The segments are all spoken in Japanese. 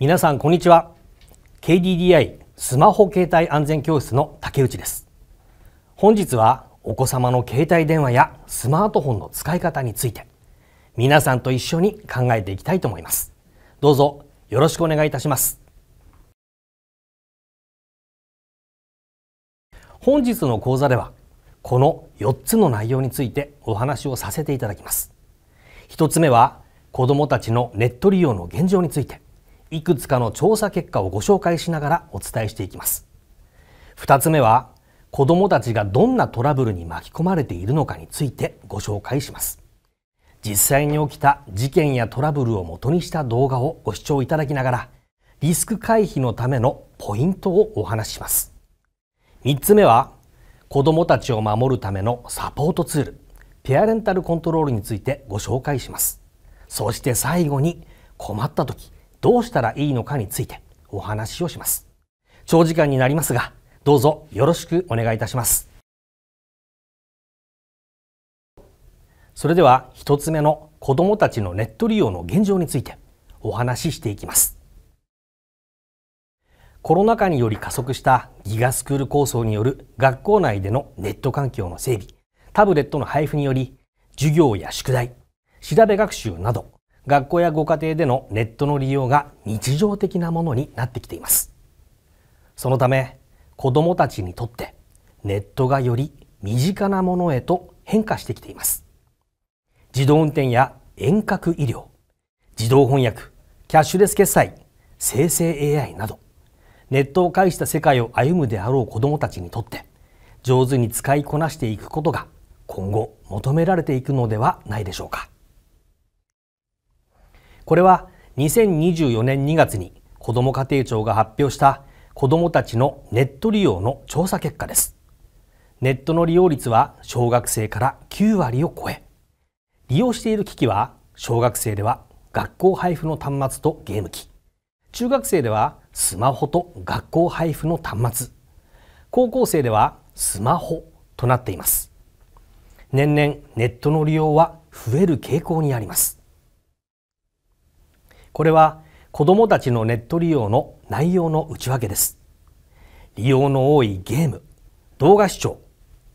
皆さんこんにちは KDDI スマホ携帯安全教室の竹内です本日はお子様の携帯電話やスマートフォンの使い方について皆さんと一緒に考えていきたいと思いますどうぞよろしくお願いいたします本日の講座ではこの4つの内容についてお話をさせていただきます1つ目は子どもたちのネット利用の現状についていくつかの調査結果をご紹介しながらお伝えしていきます2つ目は子どもたちがどんなトラブルに巻き込まれているのかについてご紹介します実際に起きた事件やトラブルを元にした動画をご視聴いただきながらリスク回避のためのポイントをお話しします3つ目は子どもたちを守るためのサポートツールペアレンタルコントロールについてご紹介しますそして最後に困った時どうしたらいいのかについてお話をします。長時間になりますが、どうぞよろしくお願いいたします。それでは一つ目の子供たちのネット利用の現状についてお話ししていきます。コロナ禍により加速したギガスクール構想による学校内でのネット環境の整備、タブレットの配布により、授業や宿題、調べ学習など学校やご家庭でのネットの利用が日常的なものになってきていますそのため子どもたちにとってネットがより身近なものへと変化してきています自動運転や遠隔医療自動翻訳キャッシュレス決済生成 AI などネットを介した世界を歩むであろう子どもたちにとって上手に使いこなしていくことが今後求められていくのではないでしょうかこれは2024年2月に子ども家庭庁が発表した子どもたちのネット利用の調査結果ですネットの利用率は小学生から9割を超え利用している機器は小学生では学校配布の端末とゲーム機中学生ではスマホと学校配布の端末高校生ではスマホとなっています年々ネットの利用は増える傾向にありますこれは子どもたちのネット利用の内容の内訳です利用の多いゲーム動画視聴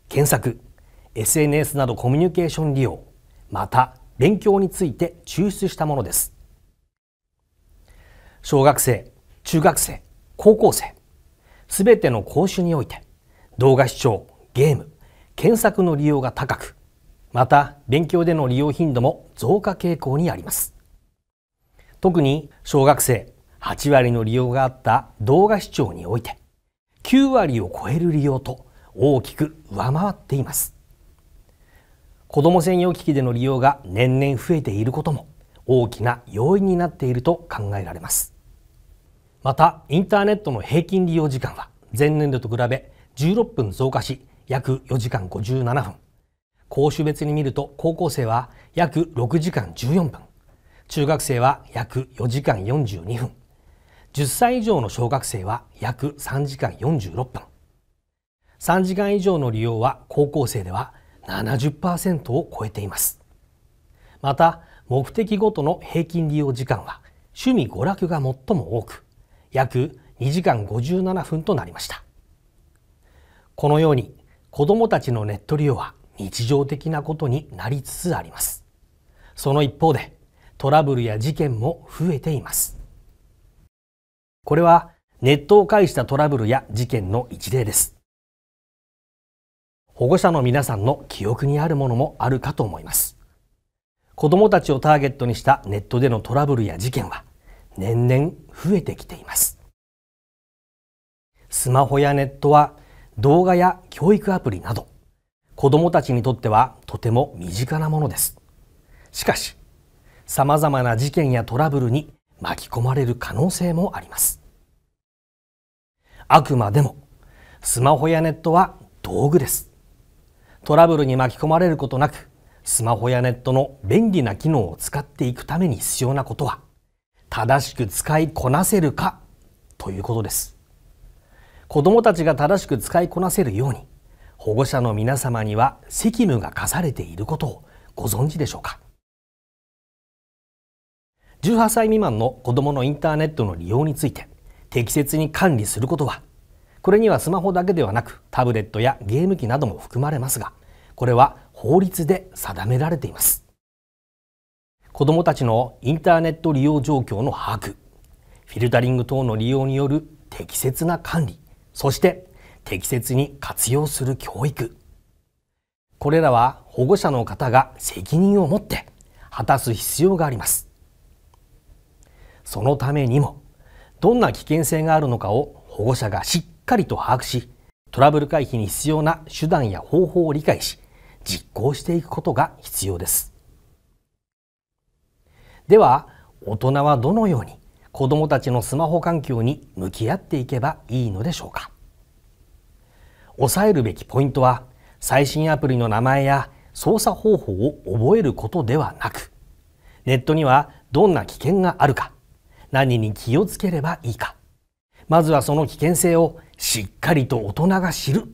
検索 SNS などコミュニケーション利用また勉強について抽出したものです小学生中学生高校生すべての講習において動画視聴ゲーム検索の利用が高くまた勉強での利用頻度も増加傾向にあります特に小学生8割の利用があった動画視聴において9割を超える利用と大きく上回っています子ども専用機器での利用が年々増えていることも大きな要因になっていると考えられますまたインターネットの平均利用時間は前年度と比べ16分増加し約4時間57分公衆別に見ると高校生は約6時間14分中学生は約4時間42分10歳以上の小学生は約3時間46分3時間以上の利用は高校生では70%を超えていますまた目的ごとの平均利用時間は趣味娯楽が最も多く約2時間57分となりましたこのように子どもたちのネット利用は日常的なことになりつつありますその一方でトラブルや事件も増えていますこれはネットを介したトラブルや事件の一例です保護者の皆さんの記憶にあるものもあるかと思います子どもたちをターゲットにしたネットでのトラブルや事件は年々増えてきていますスマホやネットは動画や教育アプリなど子どもたちにとってはとても身近なものですしかしさまざまな事件やトラブルに巻き込まれる可能性もありますあくまでもスマホやネットは道具ですトラブルに巻き込まれることなくスマホやネットの便利な機能を使っていくために必要なことは正しく使いこなせるかということです子どもたちが正しく使いこなせるように保護者の皆様には責務が課されていることをご存知でしょうか18歳未満の子どものインターネットの利用について適切に管理することはこれにはスマホだけではなくタブレットやゲーム機なども含まれますがこれは法律で定められています子どもたちのインターネット利用状況の把握フィルタリング等の利用による適切な管理そして適切に活用する教育これらは保護者の方が責任を持って果たす必要がありますそのためにもどんな危険性があるのかを保護者がしっかりと把握しトラブル回避に必要な手段や方法を理解し実行していくことが必要ですでは大人はどのように子どもたちのスマホ環境に向き合っていけばいいのでしょうか抑えるべきポイントは最新アプリの名前や操作方法を覚えることではなくネットにはどんな危険があるか何に気をつければいいかまずはその危険性をしっかりと大人が知る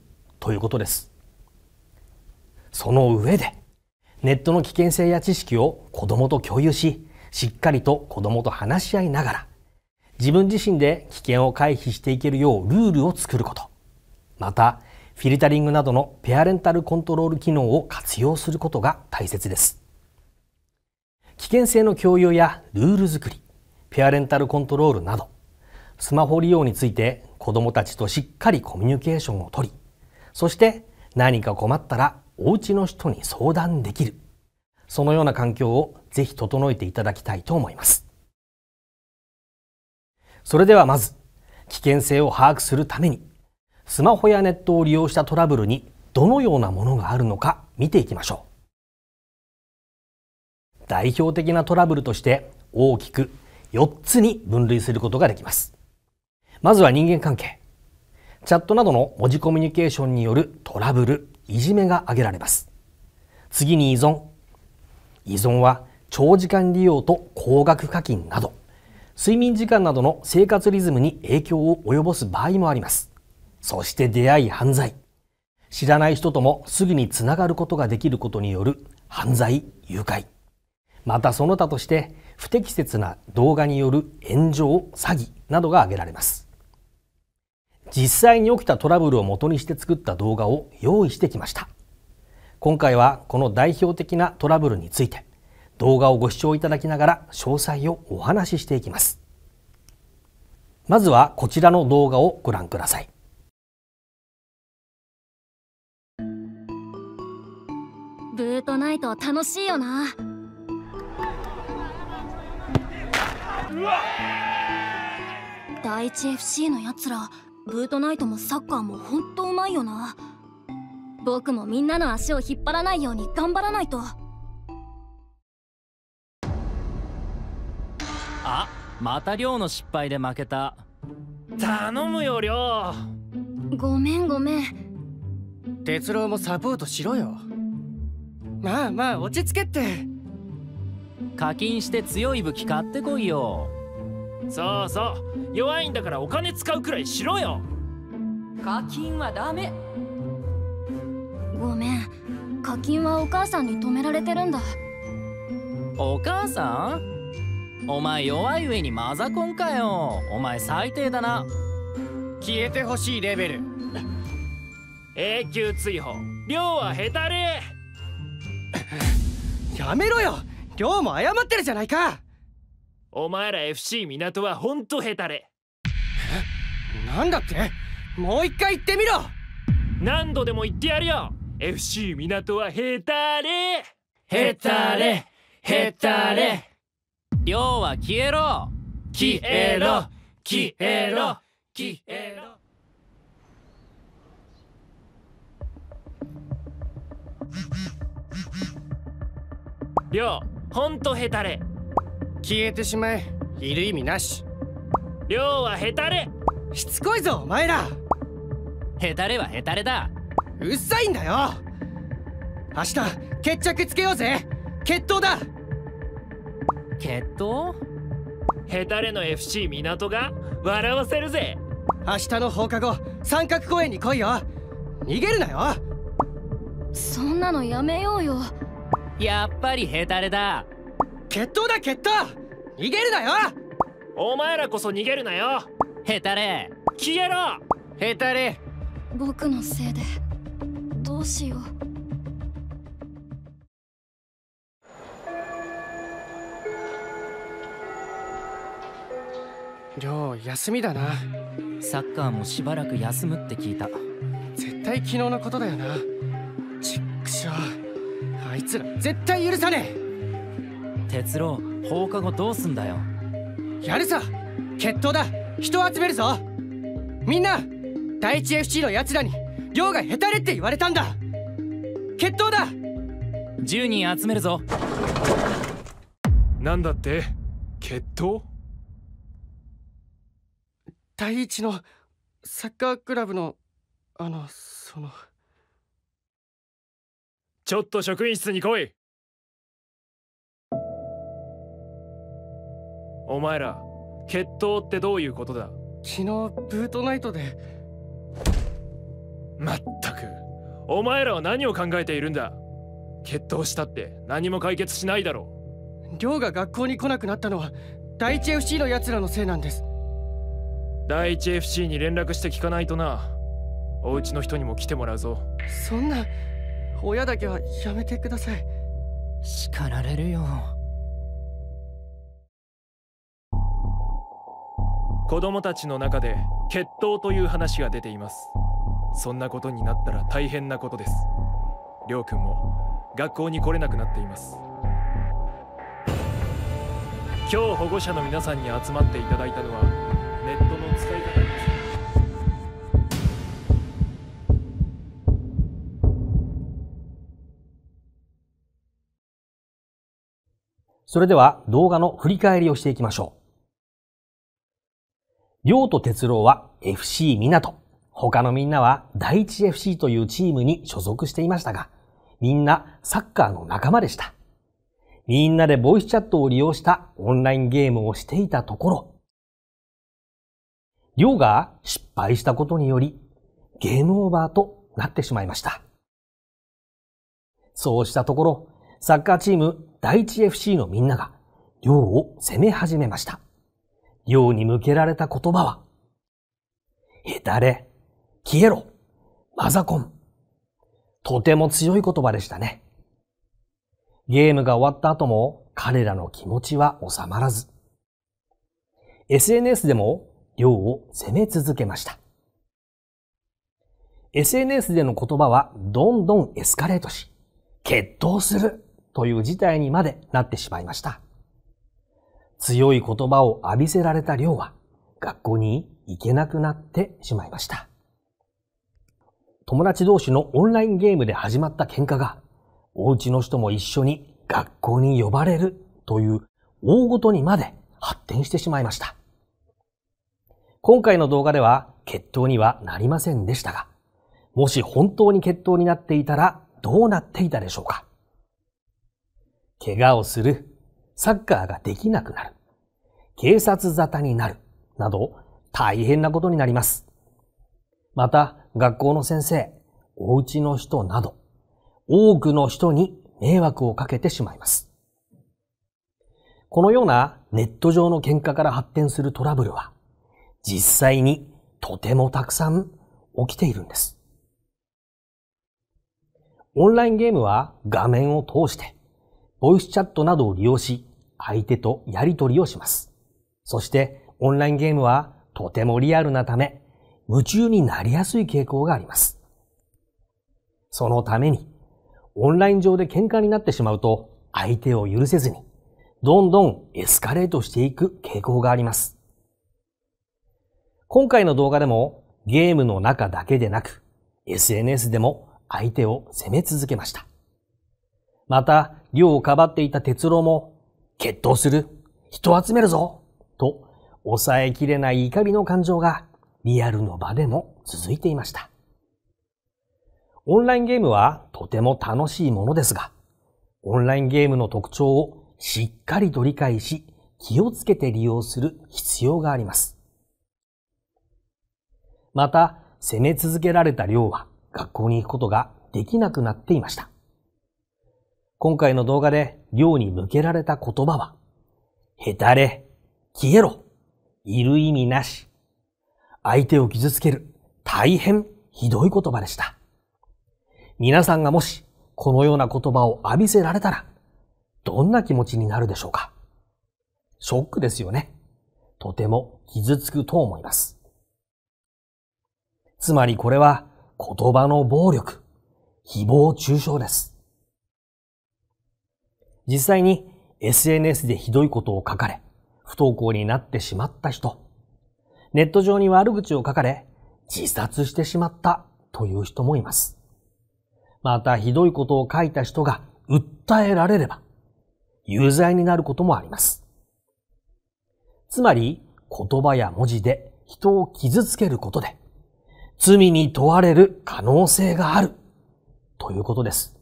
ということですその上でネットの危険性や知識を子どもと共有ししっかりと子どもと話し合いながら自分自身で危険を回避していけるようルールを作ることまたフィルタリングなどのペアレンタルコントロール機能を活用することが大切です危険性の共有やルール作りペアレンタルコントロールなどスマホ利用について子どもたちとしっかりコミュニケーションをとりそして何か困ったらお家の人に相談できるそのような環境をぜひ整えていただきたいと思いますそれではまず危険性を把握するためにスマホやネットを利用したトラブルにどのようなものがあるのか見ていきましょう代表的なトラブルとして大きく4つに分類することができます。まずは人間関係。チャットなどの文字コミュニケーションによるトラブル、いじめが挙げられます。次に依存。依存は長時間利用と高額課金など、睡眠時間などの生活リズムに影響を及ぼす場合もあります。そして出会い犯罪。知らない人ともすぐにつながることができることによる犯罪、誘拐。またその他として不適切な動画による炎上詐欺などが挙げられます実際に起きたトラブルを元にして作った動画を用意してきました今回はこの代表的なトラブルについて動画をご視聴いただきながら詳細をお話ししていきますまずはこちらの動画をご覧くださいブートナイト楽しいよな第一 FC のやつらブートナイトもサッカーも本当うまいよな僕もみんなの足を引っ張らないように頑張らないとあまた寮の失敗で負けた頼むよ寮ごめんごめん哲郎もサポートしろよまあまあ落ち着けって課金して強い武器買ってこいよそうそう弱いんだからお金使うくらいしろよ課金はダメごめん課金はお母さんに止められてるんだお母さんお前弱い上にマザコンかよお前最低だな消えてほしいレベル永久追放量は下手れやめろよ亮も謝ってるじゃないかお前ら FC 港はほんとヘタレなんだってもう一回言ってみろ何度でも言ってやるよ FC 港はヘタレヘタレヘタレ亮は消えろ消えろ消えろ消えろうほんとヘタレ消えてしまえいる意味なし量はヘタレしつこいぞお前らヘタレはヘタレだうっさいんだよ明日決着つけようぜ決闘だ決闘ヘタレの FC 港が笑わせるぜ明日の放課後三角公園に来いよ逃げるなよそんなのやめようよやっぱりヘタレだ決闘だ決闘逃げるなよお前らこそ逃げるなよヘタレ消えろヘタレ僕のせいでどうしよう寮休みだなサッカーもしばらく休むって聞いた絶対昨日のことだよなちっくしょうあいつら絶対許さねえ哲郎放課後どうすんだよやるさ決闘だ人を集めるぞみんな第一 FC の奴らに量がへたれって言われたんだ決闘だ10人集めるぞなんだって決闘第一のサッカークラブのあのその。ちょっと職員室に来いお前ら決闘ってどういうことだ昨日ブートナイトでまったくお前らは何を考えているんだ決闘したって何も解決しないだろう亮が学校に来なくなったのは第一 FC の奴らのせいなんです第一 FC に連絡して聞かないとなおうちの人にも来てもらうぞそんな親だけはやめてください叱られるよ子供たちの中で決闘という話が出ていますそんなことになったら大変なことですりょうくんも学校に来れなくなっています今日保護者の皆さんに集まっていただいたのはネットのそれでは動画の振り返りをしていきましょう。りょうと哲郎は FC 港。他のみんなは第一 FC というチームに所属していましたが、みんなサッカーの仲間でした。みんなでボイスチャットを利用したオンラインゲームをしていたところ、りょうが失敗したことにより、ゲームオーバーとなってしまいました。そうしたところ、サッカーチーム第一 FC のみんなが寮を攻め始めました。寮に向けられた言葉は、へたれ、消えろ、マザコン。とても強い言葉でしたね。ゲームが終わった後も彼らの気持ちは収まらず。SNS でも量を攻め続けました。SNS での言葉はどんどんエスカレートし、決闘するという事態にまでなってしまいました。強い言葉を浴びせられた亮は学校に行けなくなってしまいました。友達同士のオンラインゲームで始まった喧嘩が、お家の人も一緒に学校に呼ばれるという大ごとにまで発展してしまいました。今回の動画では決闘にはなりませんでしたが、もし本当に決闘になっていたらどうなっていたでしょうか怪我をする、サッカーができなくなる、警察沙汰になる、など大変なことになります。また、学校の先生、お家の人など、多くの人に迷惑をかけてしまいます。このようなネット上の喧嘩から発展するトラブルは、実際にとてもたくさん起きているんです。オンラインゲームは画面を通してボイスチャットなどを利用し、相手とやり取りをします。そして、オンラインゲームはとてもリアルなため、夢中になりやすい傾向があります。そのために、オンライン上で喧嘩になってしまうと、相手を許せずに、どんどんエスカレートしていく傾向があります。今回の動画でも、ゲームの中だけでなく、SNS でも相手を責め続けました。また、量をかばっていた鉄郎も、決闘する人を集めるぞと、抑えきれない怒りの感情がリアルの場でも続いていました。オンラインゲームはとても楽しいものですが、オンラインゲームの特徴をしっかりと理解し、気をつけて利用する必要があります。また、攻め続けられた量は学校に行くことができなくなっていました。今回の動画で寮に向けられた言葉は、へたれ、消えろ、いる意味なし、相手を傷つける、大変ひどい言葉でした。皆さんがもし、このような言葉を浴びせられたら、どんな気持ちになるでしょうかショックですよね。とても傷つくと思います。つまりこれは言葉の暴力、誹謗中傷です。実際に SNS でひどいことを書かれ、不登校になってしまった人、ネット上に悪口を書かれ、自殺してしまったという人もいます。また、ひどいことを書いた人が訴えられれば、有罪になることもあります。つまり、言葉や文字で人を傷つけることで、罪に問われる可能性があるということです。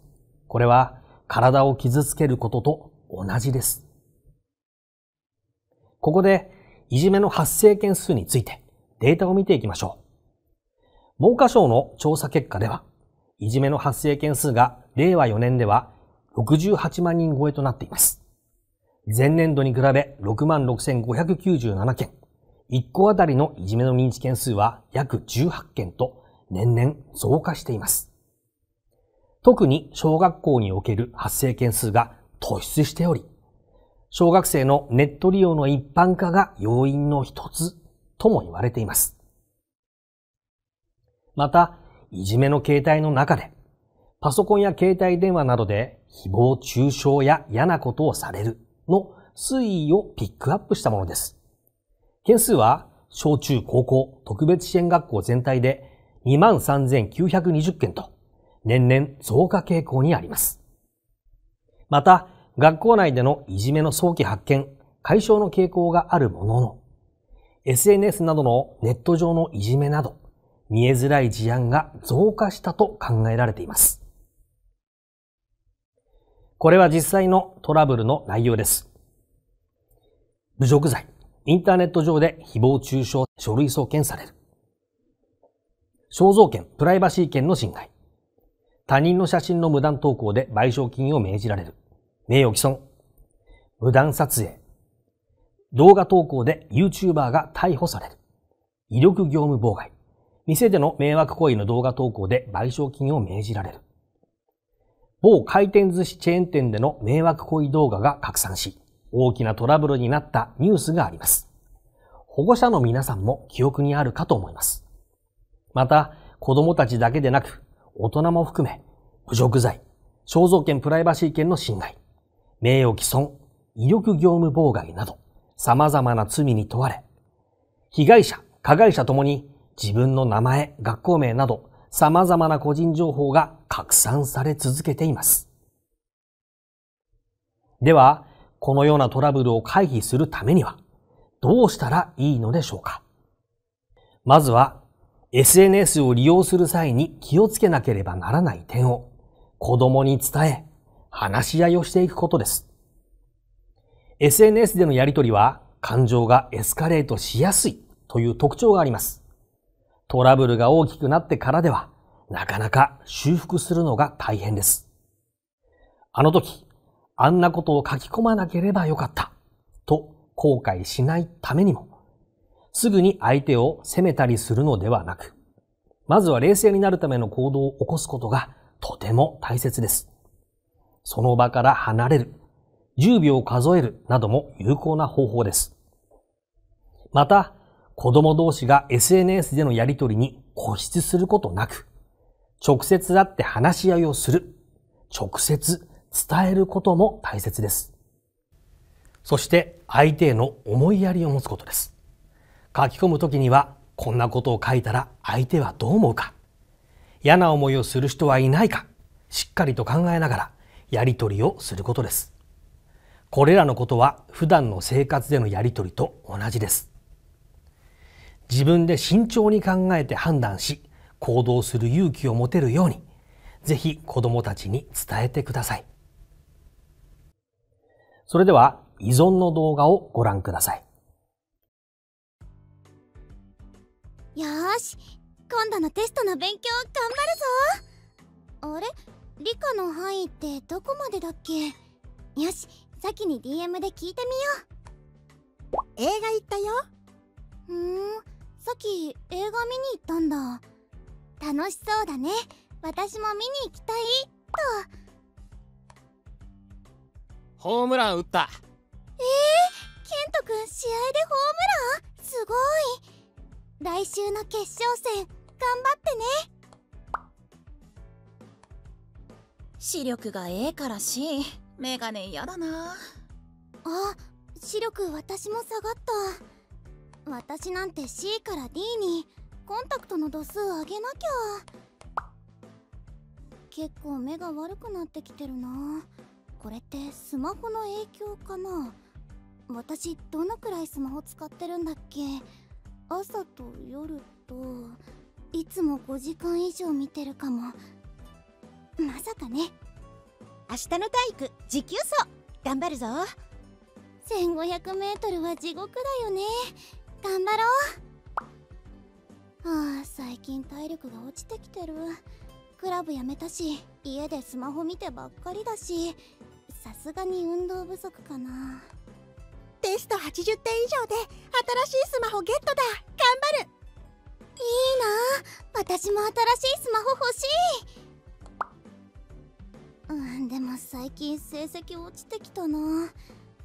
これは体を傷つけることと同じです。ここで、いじめの発生件数についてデータを見ていきましょう。文科省の調査結果では、いじめの発生件数が令和4年では68万人超えとなっています。前年度に比べ66,597件、1個あたりのいじめの認知件数は約18件と年々増加しています。特に小学校における発生件数が突出しており、小学生のネット利用の一般化が要因の一つとも言われています。また、いじめの形態の中で、パソコンや携帯電話などで誹謗中傷や嫌なことをされるの推移をピックアップしたものです。件数は小中高校特別支援学校全体で23,920件と年々増加傾向にあります。また、学校内でのいじめの早期発見、解消の傾向があるものの、SNS などのネット上のいじめなど、見えづらい事案が増加したと考えられています。これは実際のトラブルの内容です。侮辱罪、インターネット上で誹謗中傷、書類送検される。肖像権、プライバシー権の侵害。他人の写真の無断投稿で賠償金を命じられる。名誉毀損。無断撮影。動画投稿で YouTuber が逮捕される。威力業務妨害。店での迷惑行為の動画投稿で賠償金を命じられる。某回転寿司チェーン店での迷惑行為動画が拡散し、大きなトラブルになったニュースがあります。保護者の皆さんも記憶にあるかと思います。また、子供たちだけでなく、大人も含め、侮辱罪、肖像権プライバシー権の侵害、名誉毀損、威力業務妨害など、様々な罪に問われ、被害者、加害者ともに自分の名前、学校名など様々な個人情報が拡散され続けています。では、このようなトラブルを回避するためには、どうしたらいいのでしょうかまずは SNS を利用する際に気をつけなければならない点を子供に伝え、話し合いをしていくことです。SNS でのやりとりは感情がエスカレートしやすいという特徴があります。トラブルが大きくなってからでは、なかなか修復するのが大変です。あの時、あんなことを書き込まなければよかったと後悔しないためにも、すぐに相手を責めたりするのではなく、まずは冷静になるための行動を起こすことがとても大切です。その場から離れる、10秒数えるなども有効な方法です。また、子供同士が SNS でのやりとりに固執することなく、直接会って話し合いをする、直接伝えることも大切です。そして相手への思いやりを持つことです。書き込む時にはこんなことを書いたら相手はどう思うか嫌な思いをする人はいないかしっかりと考えながらやり取りをすることですこれらのことは普段の生活でのやり取りと同じです自分で慎重に考えて判断し行動する勇気を持てるようにぜひ子どもたちに伝えてくださいそれでは依存の動画をご覧くださいよし今度のテストの勉強頑張るぞあれ理科の範囲ってどこまでだっけよし先に DM で聞いてみよう映画行ったよふんさっき映画見に行ったんだ楽しそうだね私も見に行きたいとホームラン打ったえー、ケントくん試合でホームランすごい来週の決勝戦頑張ってね視力が A から C メガネ嫌だなあ視力私も下がった私なんて C から D にコンタクトの度数上げなきゃ結構目が悪くなってきてるなこれってスマホの影響かな私どのくらいスマホ使ってるんだっけ朝と夜といつも5時間以上見てるかもまさかね明日の体育持久走頑張るぞ 1500m は地獄だよね頑張ろうああ最近体力が落ちてきてるクラブやめたし家でスマホ見てばっかりだしさすがに運動不足かなテスト80点以上で新しいスマホゲットだ頑張るいいな私も新しいスマホ欲しいうんでも最近成績落ちてきたな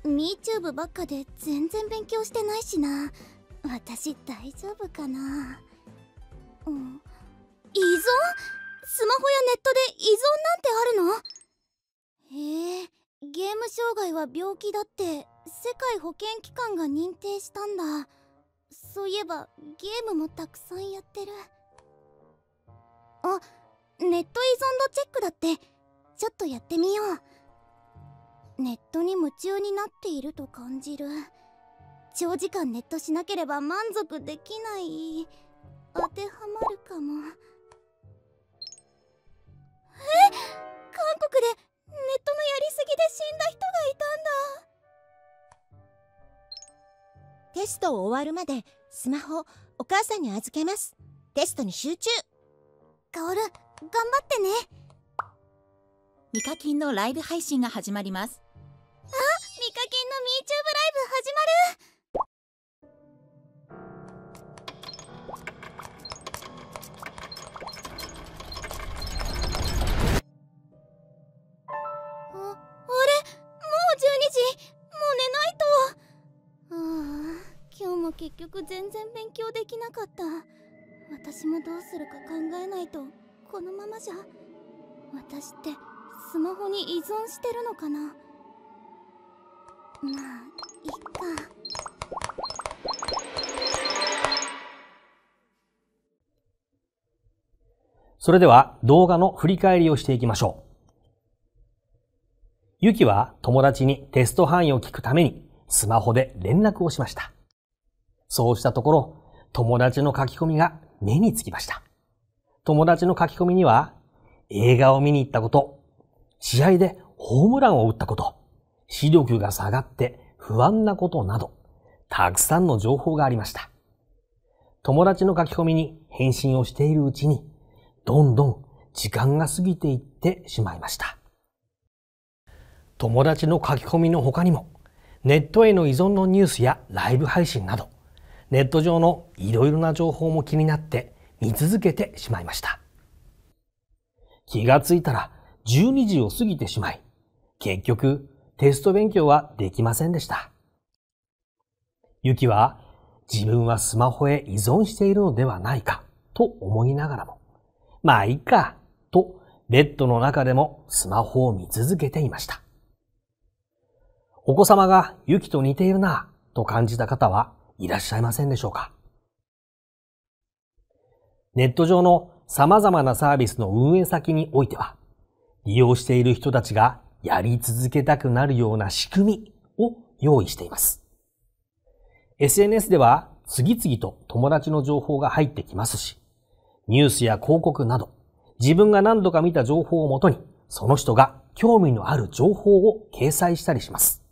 MeTube ばっかで全然勉強してないしな私大丈夫かなうん依存スマホやネットで依存なんてあるのへえゲーム障害は病気だって世界保健機関が認定したんだそういえばゲームもたくさんやってるあネット依存度チェックだってちょっとやってみようネットに夢中になっていると感じる長時間ネットしなければ満足できない当てはまるかもえ韓国でネットのやりすぎで死んだ人がいたんだテストを終わるまでスマホお母さんに預けますテストに集中カオル頑張ってねミカキンのライブ配信が始まりますあミカキンのミーチューブライブ始まるも結局全然勉強できなかった私もどうするか考えないとこのままじゃ私ってスマホに依存してるのかなまあいっかそれでは動画の振り返りをしていきましょうゆきは友達にテスト範囲を聞くためにスマホで連絡をしました。そうしたところ、友達の書き込みが目につきました。友達の書き込みには、映画を見に行ったこと、試合でホームランを打ったこと、視力が下がって不安なことなど、たくさんの情報がありました。友達の書き込みに返信をしているうちに、どんどん時間が過ぎていってしまいました。友達の書き込みの他にも、ネットへの依存のニュースやライブ配信など、ネット上のいろいろな情報も気になって見続けてしまいました。気がついたら12時を過ぎてしまい、結局テスト勉強はできませんでした。ゆきは自分はスマホへ依存しているのではないかと思いながらも、まあいいかとベッドの中でもスマホを見続けていました。お子様がゆきと似ているなと感じた方はいらっしゃいませんでしょうかネット上の様々なサービスの運営先においては、利用している人たちがやり続けたくなるような仕組みを用意しています。SNS では次々と友達の情報が入ってきますし、ニュースや広告など、自分が何度か見た情報をもとに、その人が興味のある情報を掲載したりします。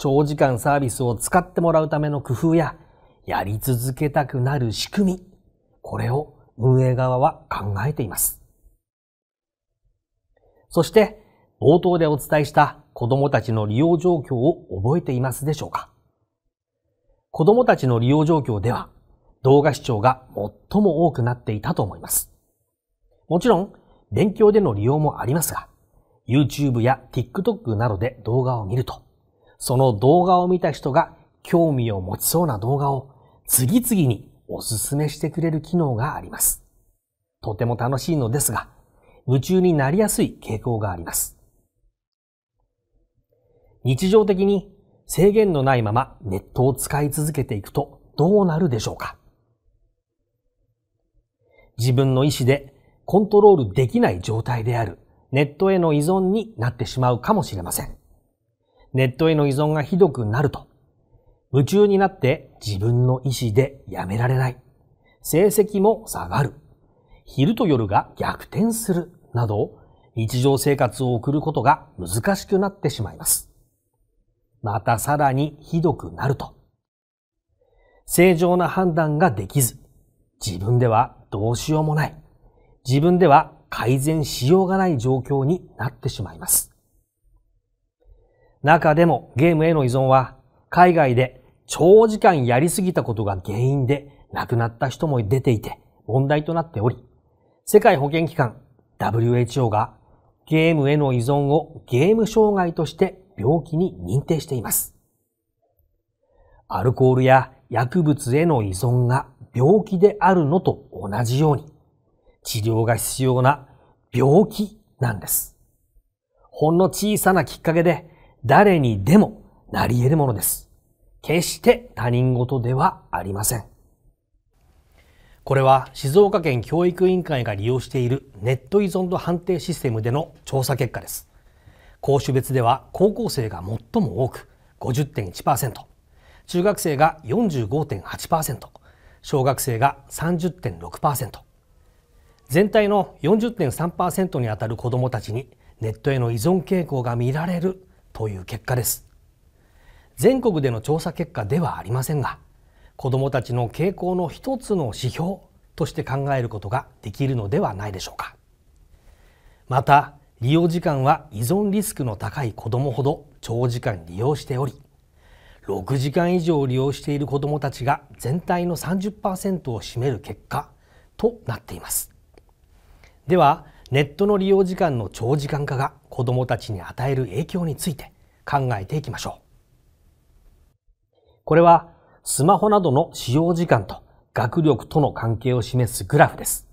長時間サービスを使ってもらうための工夫や、やり続けたくなる仕組み、これを運営側は考えています。そして、冒頭でお伝えした子供たちの利用状況を覚えていますでしょうか子供たちの利用状況では、動画視聴が最も多くなっていたと思います。もちろん、勉強での利用もありますが、YouTube や TikTok などで動画を見ると、その動画を見た人が興味を持ちそうな動画を次々にお勧めしてくれる機能があります。とても楽しいのですが、夢中になりやすい傾向があります。日常的に制限のないままネットを使い続けていくとどうなるでしょうか自分の意思でコントロールできない状態であるネットへの依存になってしまうかもしれません。ネットへの依存がひどくなると。夢中になって自分の意思でやめられない。成績も下がる。昼と夜が逆転する。など、日常生活を送ることが難しくなってしまいます。またさらにひどくなると。正常な判断ができず、自分ではどうしようもない。自分では改善しようがない状況になってしまいます。中でもゲームへの依存は海外で長時間やりすぎたことが原因で亡くなった人も出ていて問題となっており、世界保健機関 WHO がゲームへの依存をゲーム障害として病気に認定しています。アルコールや薬物への依存が病気であるのと同じように治療が必要な病気なんです。ほんの小さなきっかけで誰にでもなり得るものです。決して他人事ではありません。これは静岡県教育委員会が利用しているネット依存度判定システムでの調査結果です。講習別では高校生が最も多く50.1%、中学生が45.8%、小学生が30.6%、全体の40.3%にあたる子どもたちにネットへの依存傾向が見られるという結果です全国での調査結果ではありませんが子どもたちの傾向の一つの指標として考えることができるのではないでしょうかまた利用時間は依存リスクの高い子どもほど長時間利用しており6時間以上利用している子どもたちが全体の30%を占める結果となっていますではネットの利用時間の長時間化が子どもたちに与える影響について考えていきましょう。これはスマホなどの使用時間と学力との関係を示すグラフです。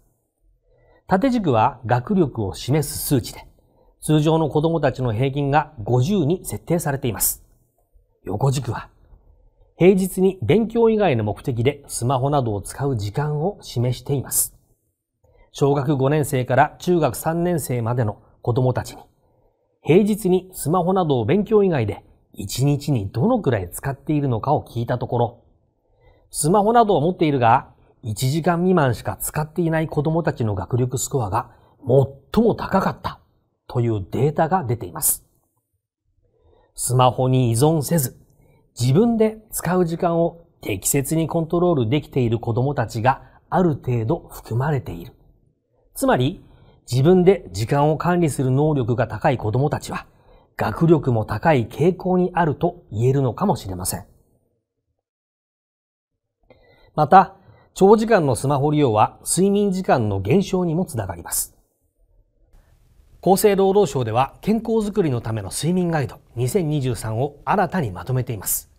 縦軸は学力を示す数値で、通常の子供たちの平均が50に設定されています。横軸は、平日に勉強以外の目的でスマホなどを使う時間を示しています。小学5年生から中学3年生までの子供たちに、平日にスマホなどを勉強以外で1日にどのくらい使っているのかを聞いたところ、スマホなどを持っているが、1時間未満しか使っていない子供たちの学力スコアが最も高かったというデータが出ています。スマホに依存せず、自分で使う時間を適切にコントロールできている子供たちがある程度含まれている。つまり、自分で時間を管理する能力が高い子供たちは、学力も高い傾向にあると言えるのかもしれません。また、長時間のスマホ利用は睡眠時間の減少にもつながります。厚生労働省では健康づくりのための睡眠ガイド2023を新たにまとめています。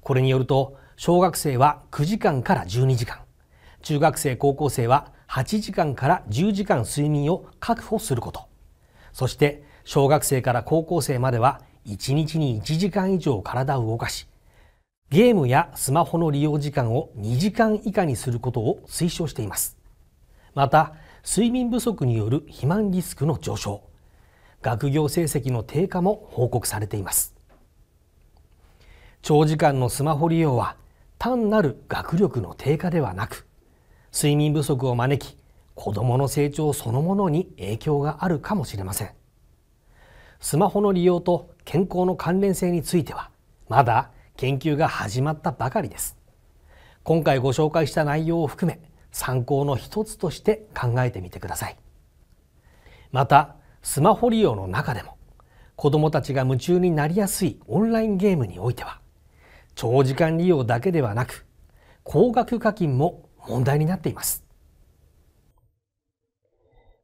これによると、小学生は9時間から12時間、中学生高校生は8時間から10時間睡眠を確保することそして小学生から高校生までは1日に1時間以上体を動かしゲームやスマホの利用時間を2時間以下にすることを推奨していますまた睡眠不足による肥満リスクの上昇学業成績の低下も報告されています長時間のスマホ利用は単なる学力の低下ではなく睡眠不足を招き子どもの成長そのものに影響があるかもしれませんスマホの利用と健康の関連性についてはまだ研究が始まったばかりです今回ご紹介した内容を含め参考の一つとして考えてみてくださいまたスマホ利用の中でも子どもたちが夢中になりやすいオンラインゲームにおいては長時間利用だけではなく高額課金も問題になっています。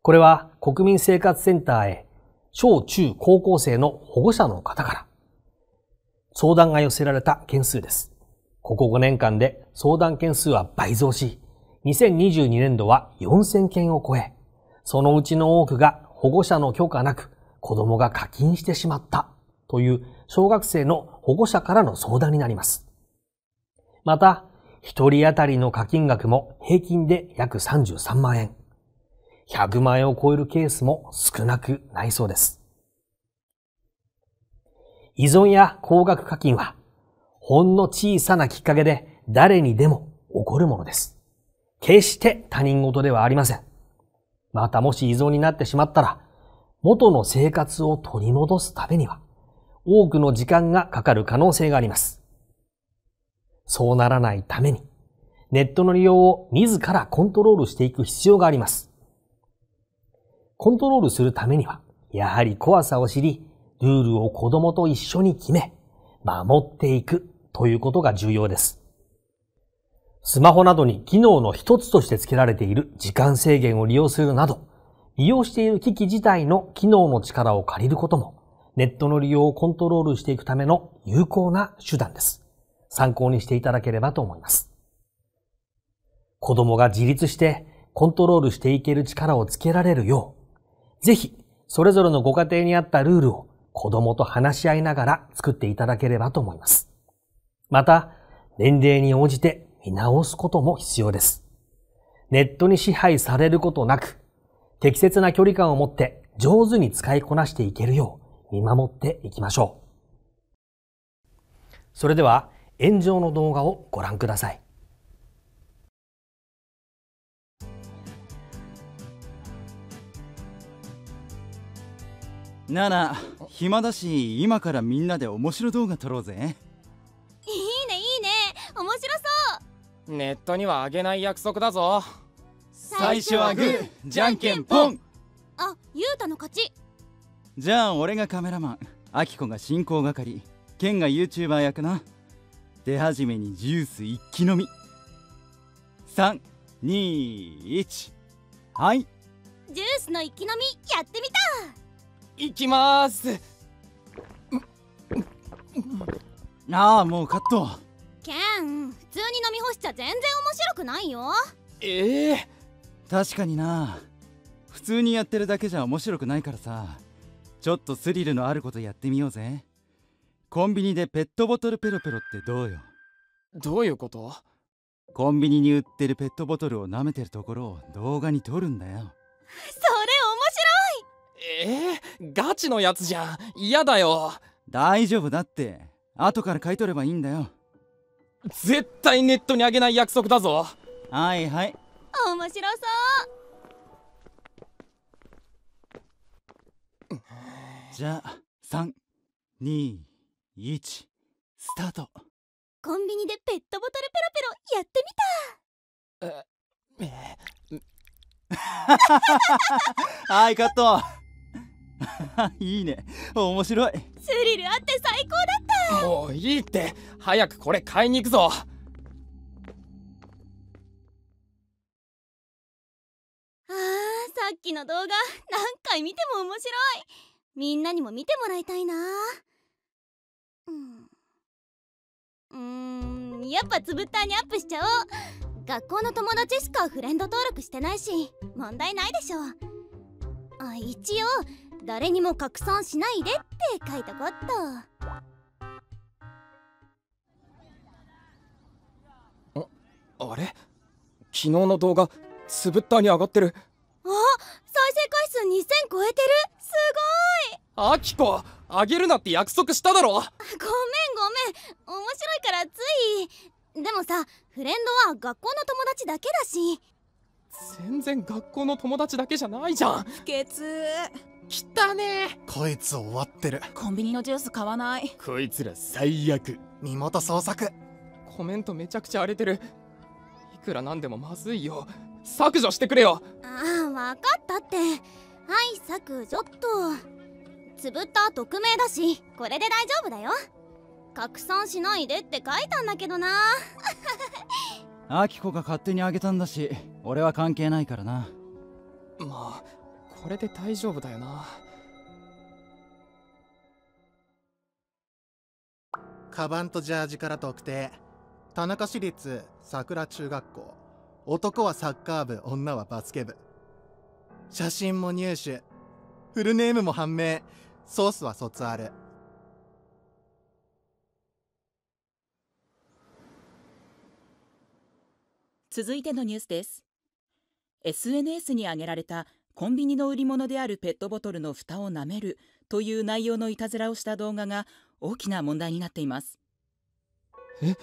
これは国民生活センターへ小中高校生の保護者の方から相談が寄せられた件数です。ここ5年間で相談件数は倍増し、2022年度は4000件を超え、そのうちの多くが保護者の許可なく子供が課金してしまったという小学生の保護者からの相談になります。また、一人当たりの課金額も平均で約33万円。100万円を超えるケースも少なくないそうです。依存や高額課金は、ほんの小さなきっかけで誰にでも起こるものです。決して他人事ではありません。またもし依存になってしまったら、元の生活を取り戻すためには、多くの時間がかかる可能性があります。そうならないために、ネットの利用を自らコントロールしていく必要があります。コントロールするためには、やはり怖さを知り、ルールを子供と一緒に決め、守っていくということが重要です。スマホなどに機能の一つとして付けられている時間制限を利用するなど、利用している機器自体の機能の力を借りることも、ネットの利用をコントロールしていくための有効な手段です。参考にしていただければと思います。子供が自立してコントロールしていける力をつけられるよう、ぜひ、それぞれのご家庭に合ったルールを子供と話し合いながら作っていただければと思います。また、年齢に応じて見直すことも必要です。ネットに支配されることなく、適切な距離感を持って上手に使いこなしていけるよう見守っていきましょう。それでは、炎上の動画をご覧くださいなな暇だし今からみんなで面白動画撮ろうぜいいねいいね面白そうネットにはあげない約束だぞ最初はグーじゃんけんポンあゆうたの勝ちじゃあ俺がカメラマンあきこが進行係ケンが YouTuber 役な手始めにジュース一気飲み321はいジュースの一気飲みやってみたいきますなあもうカットケン普通に飲み干しちゃ全然面白くないよええー、確かにな普通にやってるだけじゃ面白くないからさちょっとスリルのあることやってみようぜコンビニでペットボトルペロペロってどうよどういうことコンビニに売ってるペットボトルを舐めてるところを動画に撮るんだよそれ面白いえー、ガチのやつじゃん嫌だよ大丈夫だって後から買い取ればいいんだよ絶対ネットにあげない約束だぞはいはい面白そうじゃあ3 2 1スタートコンビニでペットボトルペロペロやってみた はいカット いいね面白いスリルあって最高だったもういいって早くこれ買いに行くぞあさっきの動画何回見ても面白いみんなにも見てもらいたいなうんんやっぱつぶったにアップしちゃおう学校の友達しかフレンド登録してないし問題ないでしょあ一応誰にも拡散しないでって書いとこっとああれ昨日の動画つぶったに上がってるあ生回数2000超えてるすごいあきこあげるなって約束しただろごめんごめん面白いからついでもさフレンドは学校の友達だけだし全然学校の友達だけじゃないじゃん不潔たねこいつ終わってるコンビニのジュース買わないこいつら最悪身元捜索コメントめちゃくちゃ荒れてるいくらなんでもまずいよ削除してくれよああ分かったってはい削除っとつぶった匿名だしこれで大丈夫だよ拡散しないでって書いたんだけどな アキコが勝手にあげたんだし俺は関係ないからなまあこれで大丈夫だよなカバンとジャージから特定田中市立桜中学校男はサッカー部女はバスケ部写真も入手フルネームも判明ソースは卒アル続いてのニュースです SNS に上げられたコンビニの売り物であるペットボトルの蓋を舐めるという内容のいたずらをした動画が大きな問題になっていますえ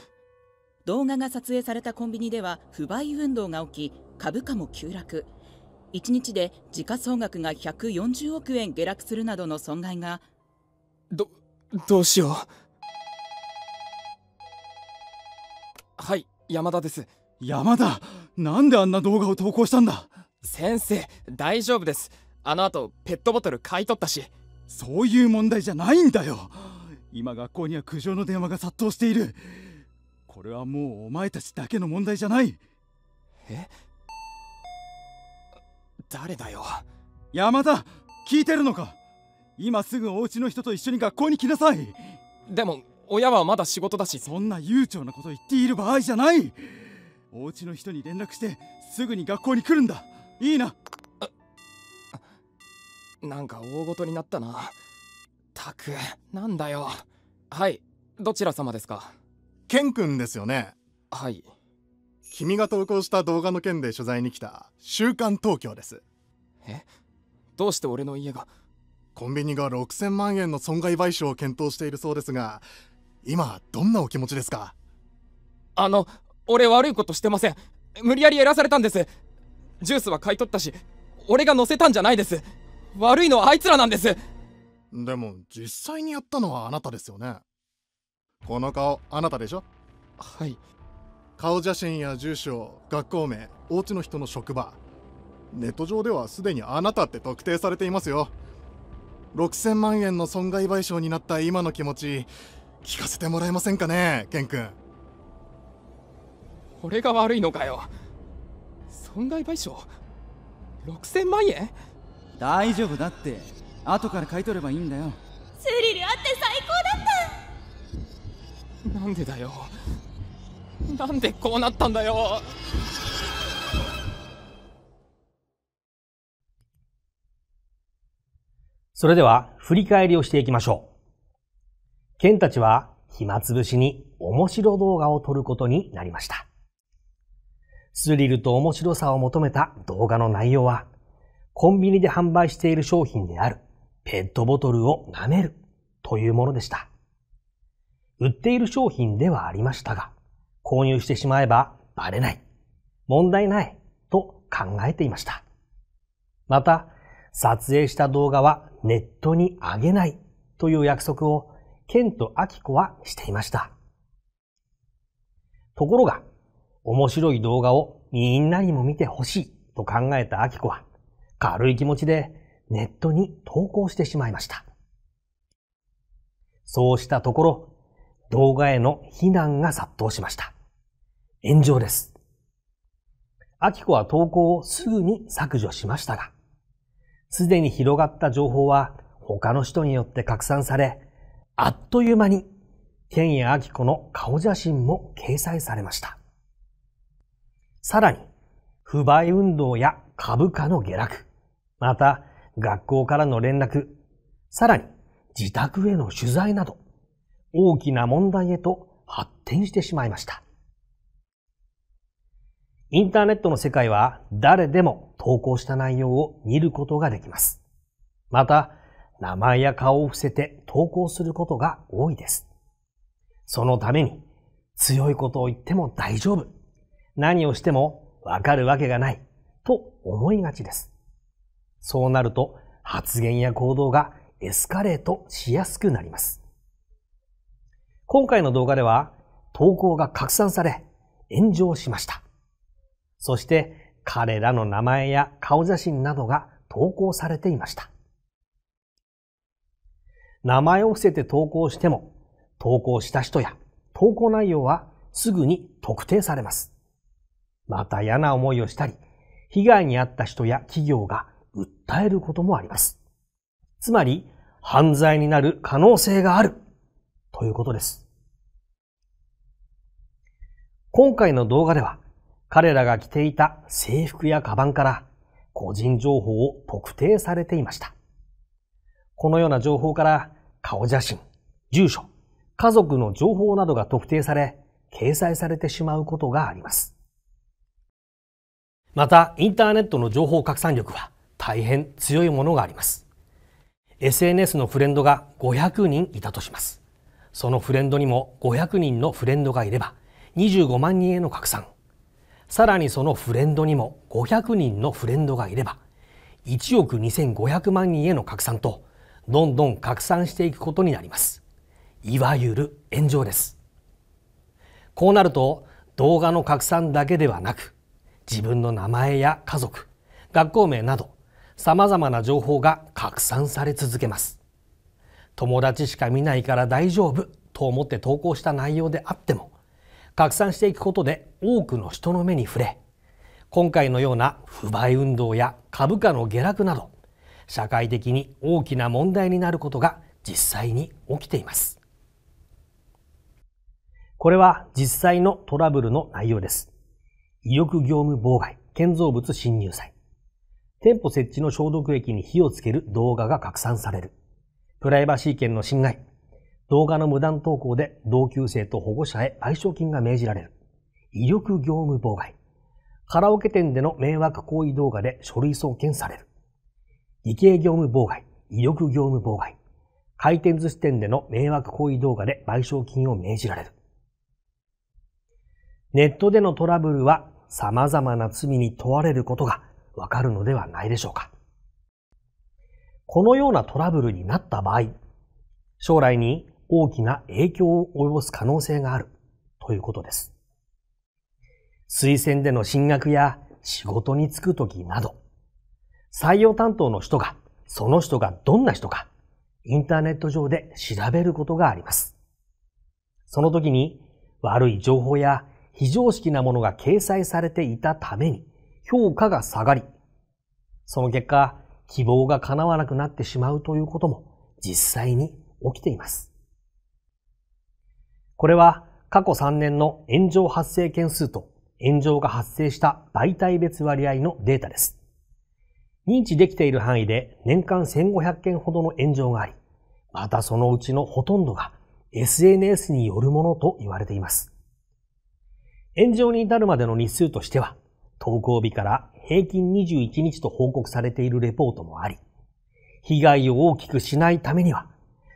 動画が撮影されたコンビニでは不買運動が起き株価も急落1日で時価総額が140億円下落するなどの損害がどどうしようはい山田です山田なんであんな動画を投稿したんだ先生大丈夫ですあの後ペットボトル買い取ったしそういう問題じゃないんだよ今学校には苦情の電話が殺到しているれはもうお前たちだけの問題じゃないえ誰だよ山田聞いてるのか今すぐお家の人と一緒に学校に来なさいでも親はまだ仕事だしそんな悠長なこと言っている場合じゃないお家の人に連絡してすぐに学校に来るんだいいななんか大ごとになったなたくなんだよはいどちら様ですかケン君ですよねはい君が投稿した動画の件で取材に来た「週刊東京」ですえどうして俺の家がコンビニが6000万円の損害賠償を検討しているそうですが今どんなお気持ちですかあの俺悪いことしてません無理やりやらされたんですジュースは買い取ったし俺が乗せたんじゃないです悪いのはあいつらなんですでも実際にやったのはあなたですよねこの顔あなたでしょはい顔写真や住所学校名おうちの人の職場ネット上ではすでにあなたって特定されていますよ6000万円の損害賠償になった今の気持ち聞かせてもらえませんかねケン君俺が悪いのかよ損害賠償6000万円大丈夫だって後から買い取ればいいんだよスリルあって最高だったなんでだよなんでこうなったんだよそれでは振り返りをしていきましょう。ケンたちは暇つぶしに面白動画を撮ることになりました。スリルと面白さを求めた動画の内容は、コンビニで販売している商品であるペットボトルを舐めるというものでした。売っている商品ではありましたが、購入してしまえばバレない、問題ないと考えていました。また、撮影した動画はネットに上げないという約束を、ケンとアキコはしていました。ところが、面白い動画をみんなにも見てほしいと考えたアキコは、軽い気持ちでネットに投稿してしまいました。そうしたところ、動画への非難が殺到しました。炎上です。アキコは投稿をすぐに削除しましたが、すでに広がった情報は他の人によって拡散され、あっという間に、ケンやアキコの顔写真も掲載されました。さらに、不買運動や株価の下落、また学校からの連絡、さらに自宅への取材など、大きな問題へと発展してしまいました。インターネットの世界は誰でも投稿した内容を見ることができます。また、名前や顔を伏せて投稿することが多いです。そのために、強いことを言っても大丈夫。何をしてもわかるわけがない。と思いがちです。そうなると、発言や行動がエスカレートしやすくなります。今回の動画では投稿が拡散され炎上しました。そして彼らの名前や顔写真などが投稿されていました。名前を伏せて投稿しても、投稿した人や投稿内容はすぐに特定されます。また嫌な思いをしたり、被害に遭った人や企業が訴えることもあります。つまり、犯罪になる可能性があるということです。今回の動画では、彼らが着ていた制服やカバンから個人情報を特定されていました。このような情報から顔写真、住所、家族の情報などが特定され、掲載されてしまうことがあります。また、インターネットの情報拡散力は大変強いものがあります。SNS のフレンドが500人いたとします。そのフレンドにも500人のフレンドがいれば25万人への拡散さらにそのフレンドにも500人のフレンドがいれば1億2500万人への拡散とどんどん拡散していくことになりますいわゆる炎上ですこうなると動画の拡散だけではなく自分の名前や家族学校名などさまざまな情報が拡散され続けます友達しか見ないから大丈夫と思って投稿した内容であっても拡散していくことで多くの人の目に触れ今回のような不買運動や株価の下落など社会的に大きな問題になることが実際に起きていますこれは実際のトラブルの内容です威力業務妨害建造物侵入罪店舗設置の消毒液に火をつける動画が拡散されるプライバシー権の侵害、動画の無断投稿で同級生と保護者へ賠償金が命じられる、威力業務妨害、カラオケ店での迷惑行為動画で書類送検される、偽計業務妨害、威力業務妨害、回転寿司店での迷惑行為動画で賠償金を命じられる。ネットでのトラブルは様々な罪に問われることがわかるのではないでしょうか。このようなトラブルになった場合、将来に大きな影響を及ぼす可能性があるということです。推薦での進学や仕事に就くときなど、採用担当の人が、その人がどんな人か、インターネット上で調べることがあります。その時に悪い情報や非常識なものが掲載されていたために評価が下がり、その結果、希望が叶わなくなってしまうということも実際に起きています。これは過去3年の炎上発生件数と炎上が発生した媒体別割合のデータです。認知できている範囲で年間1500件ほどの炎上があり、またそのうちのほとんどが SNS によるものと言われています。炎上に至るまでの日数としては、投稿日から平均21日と報告されているレポートもあり、被害を大きくしないためには、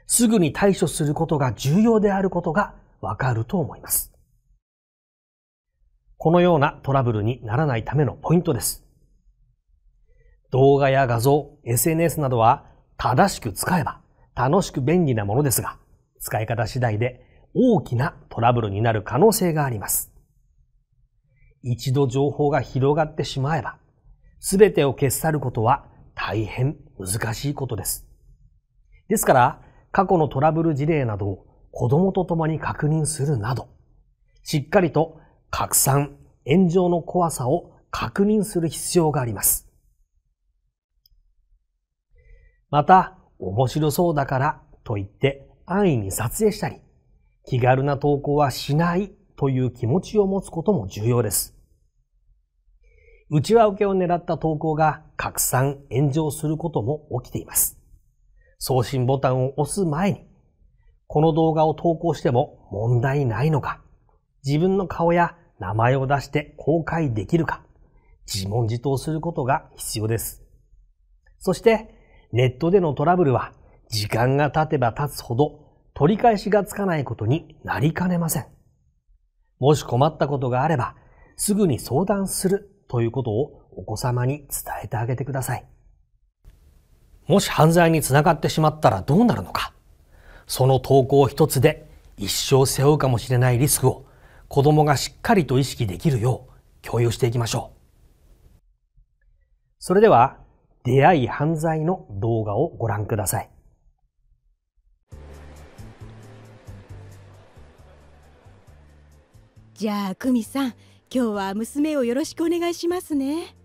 すぐに対処することが重要であることがわかると思います。このようなトラブルにならないためのポイントです。動画や画像、SNS などは正しく使えば楽しく便利なものですが、使い方次第で大きなトラブルになる可能性があります。一度情報が広がってしまえば、すべてを消し去ることは大変難しいことです。ですから、過去のトラブル事例などを子供と共に確認するなど、しっかりと拡散、炎上の怖さを確認する必要があります。また、面白そうだからと言って安易に撮影したり、気軽な投稿はしないという気持ちを持つことも重要です。内輪受けを狙った投稿が拡散、炎上することも起きています。送信ボタンを押す前に、この動画を投稿しても問題ないのか、自分の顔や名前を出して公開できるか、自問自答することが必要です。そして、ネットでのトラブルは時間が経てば経つほど取り返しがつかないことになりかねません。もし困ったことがあれば、すぐに相談するということをお子様に伝えてあげてください。もし犯罪につながってしまったらどうなるのか。その投稿一つで一生背負うかもしれないリスクを子供がしっかりと意識できるよう共有していきましょう。それでは、出会い犯罪の動画をご覧ください。じゃあ久美さん今日は娘をよろしくお願いしますね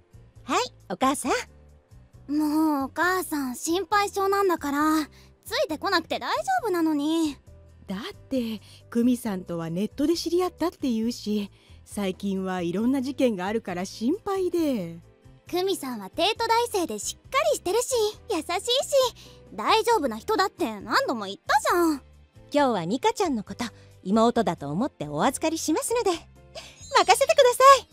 はいお母さんもうお母さん心配性なんだからついてこなくて大丈夫なのにだって久美さんとはネットで知り合ったっていうし最近はいろんな事件があるから心配で久美さんは帝都大生でしっかりしてるし優しいし大丈夫な人だって何度も言ったじゃん今日はニカちゃんのこと妹だと思ってお預かりしますので任せてください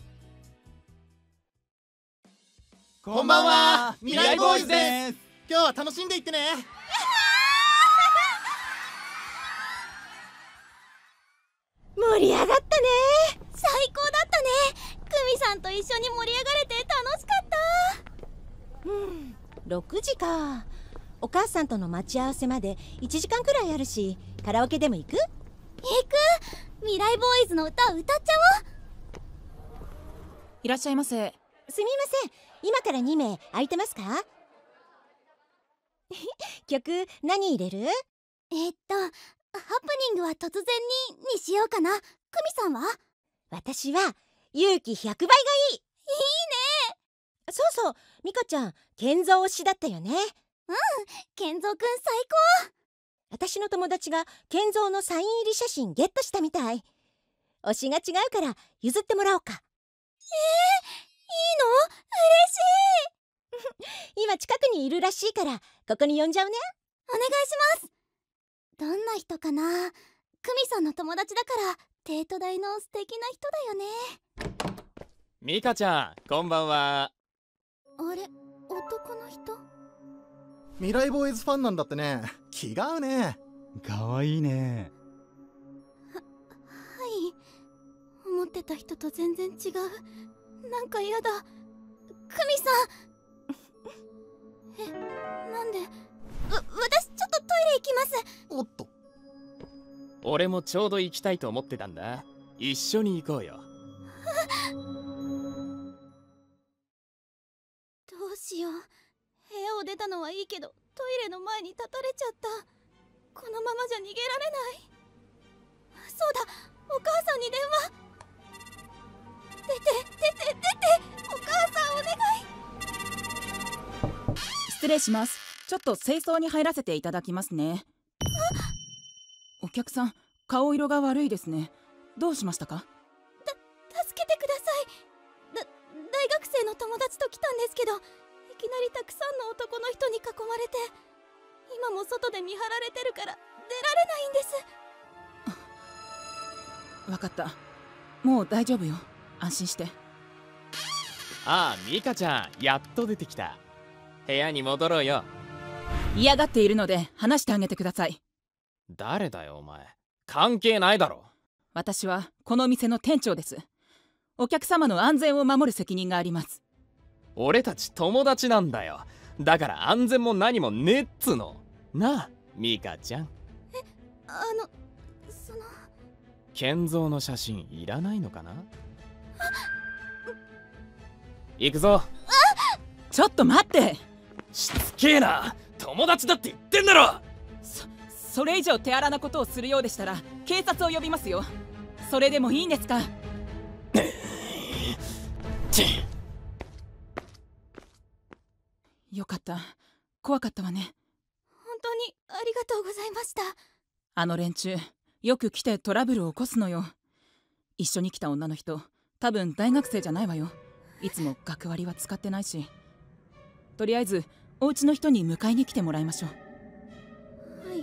こんばんは未来ボーイズです今日は楽しんでいってね盛り上がったね最高だったね久美さんと一緒に盛り上がれて楽しかったうん6時かお母さんとの待ち合わせまで1時間くらいあるしカラオケでも行く行く未来ボーイズの歌を歌っちゃおういらっしゃいませすみません今から2名空いてますか 曲何入れるえっとハプニングは突然ににしようかな久美さんは私は勇気100倍がいいいいねそうそうミカちゃん健三推しだったよねうん健三くん最高私の友達が健三のサイン入り写真ゲットしたみたい推しが違うから譲ってもらおうかえー、いいの嬉しい 今近くにいるらしいからここに呼んじゃうねお願いしますどんな人かな久美さんの友達だからデート代の素敵な人だよねミカちゃんこんばんはあれ男の人未来ボーイズファンなんだってね気が合うねかわいいねははい思ってた人と全然違うなんか嫌だクミさんえなんでわ私ちょっとトイレ行きますおっと俺もちょうど行きたいと思ってたんだ一緒に行こうよどうしようを出たのはいいけどトイレの前に立たれちゃったこのままじゃ逃げられないそうだお母さんに電話出て出て出てお母さんお願い失礼しますちょっと清掃に入らせていただきますねお客さん顔色が悪いですねどうしましたかた助けてくださいだ大学生の友達と来たんですけどきなりたくさんの男の人に囲まれて今も外で見張られてるから出られないんです分かったもう大丈夫よ安心してああミカちゃんやっと出てきた部屋に戻ろうよ嫌がっているので話してあげてください誰だよお前関係ないだろ私はこの店の店長ですお客様の安全を守る責任があります俺たち友達なんだよだから安全も何もねっつのなあミカちゃんえあのその建造の写真いらないのかな行くぞちょっと待ってしつけえな友達だって言ってんだろそそれ以上手荒なことをするようでしたら警察を呼びますよそれでもいいんですか よかった怖かったわね本当にありがとうございましたあの連中よく来てトラブルを起こすのよ一緒に来た女の人多分大学生じゃないわよいつも学割は使ってないしとりあえずお家の人に迎えに来てもらいましょうは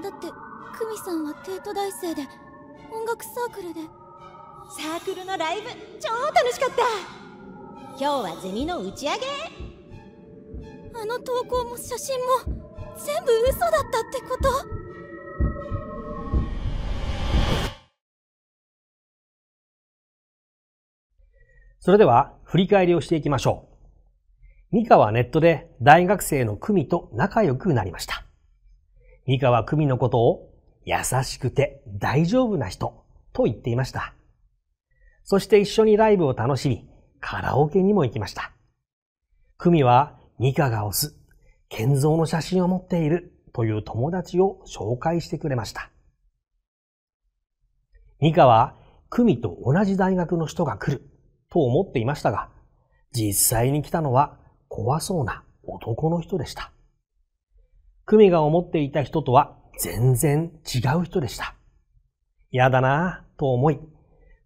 いだって久美さんは帝都大生で音楽サークルでサークルのライブ超楽しかった今日はゼミの打ち上げあの投稿も写真も全部嘘だったってことそれでは振り返りをしていきましょう。ミカはネットで大学生のクミと仲良くなりました。ミカはクミのことを優しくて大丈夫な人と言っていました。そして一緒にライブを楽しみ、カラオケにも行きました。クミはニカが押す、建造の写真を持っているという友達を紹介してくれました。ニカは、久美と同じ大学の人が来ると思っていましたが、実際に来たのは怖そうな男の人でした。久美が思っていた人とは全然違う人でした。嫌だなぁと思い、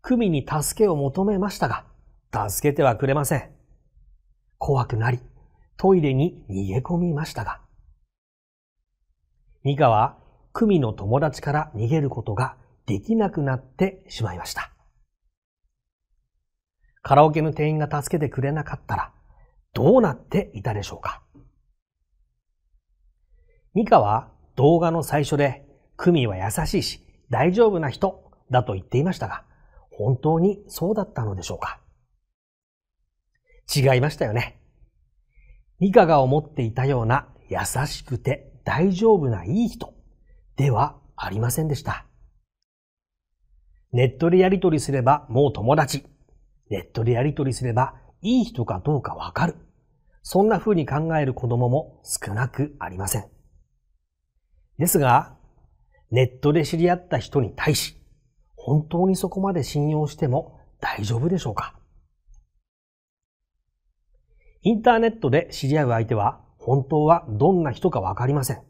久美に助けを求めましたが、助けてはくれません。怖くなり、トイレに逃げ込みましたが、ミカはクミの友達から逃げることができなくなってしまいました。カラオケの店員が助けてくれなかったらどうなっていたでしょうかミカは動画の最初でクミは優しいし大丈夫な人だと言っていましたが、本当にそうだったのでしょうか違いましたよね。ミカが思っていたような優しくて大丈夫ないい人ではありませんでした。ネットでやりとりすればもう友達。ネットでやりとりすればいい人かどうかわかる。そんな風に考える子供も少なくありません。ですが、ネットで知り合った人に対し、本当にそこまで信用しても大丈夫でしょうかインターネットで知り合う相手は本当はどんな人かわかりません。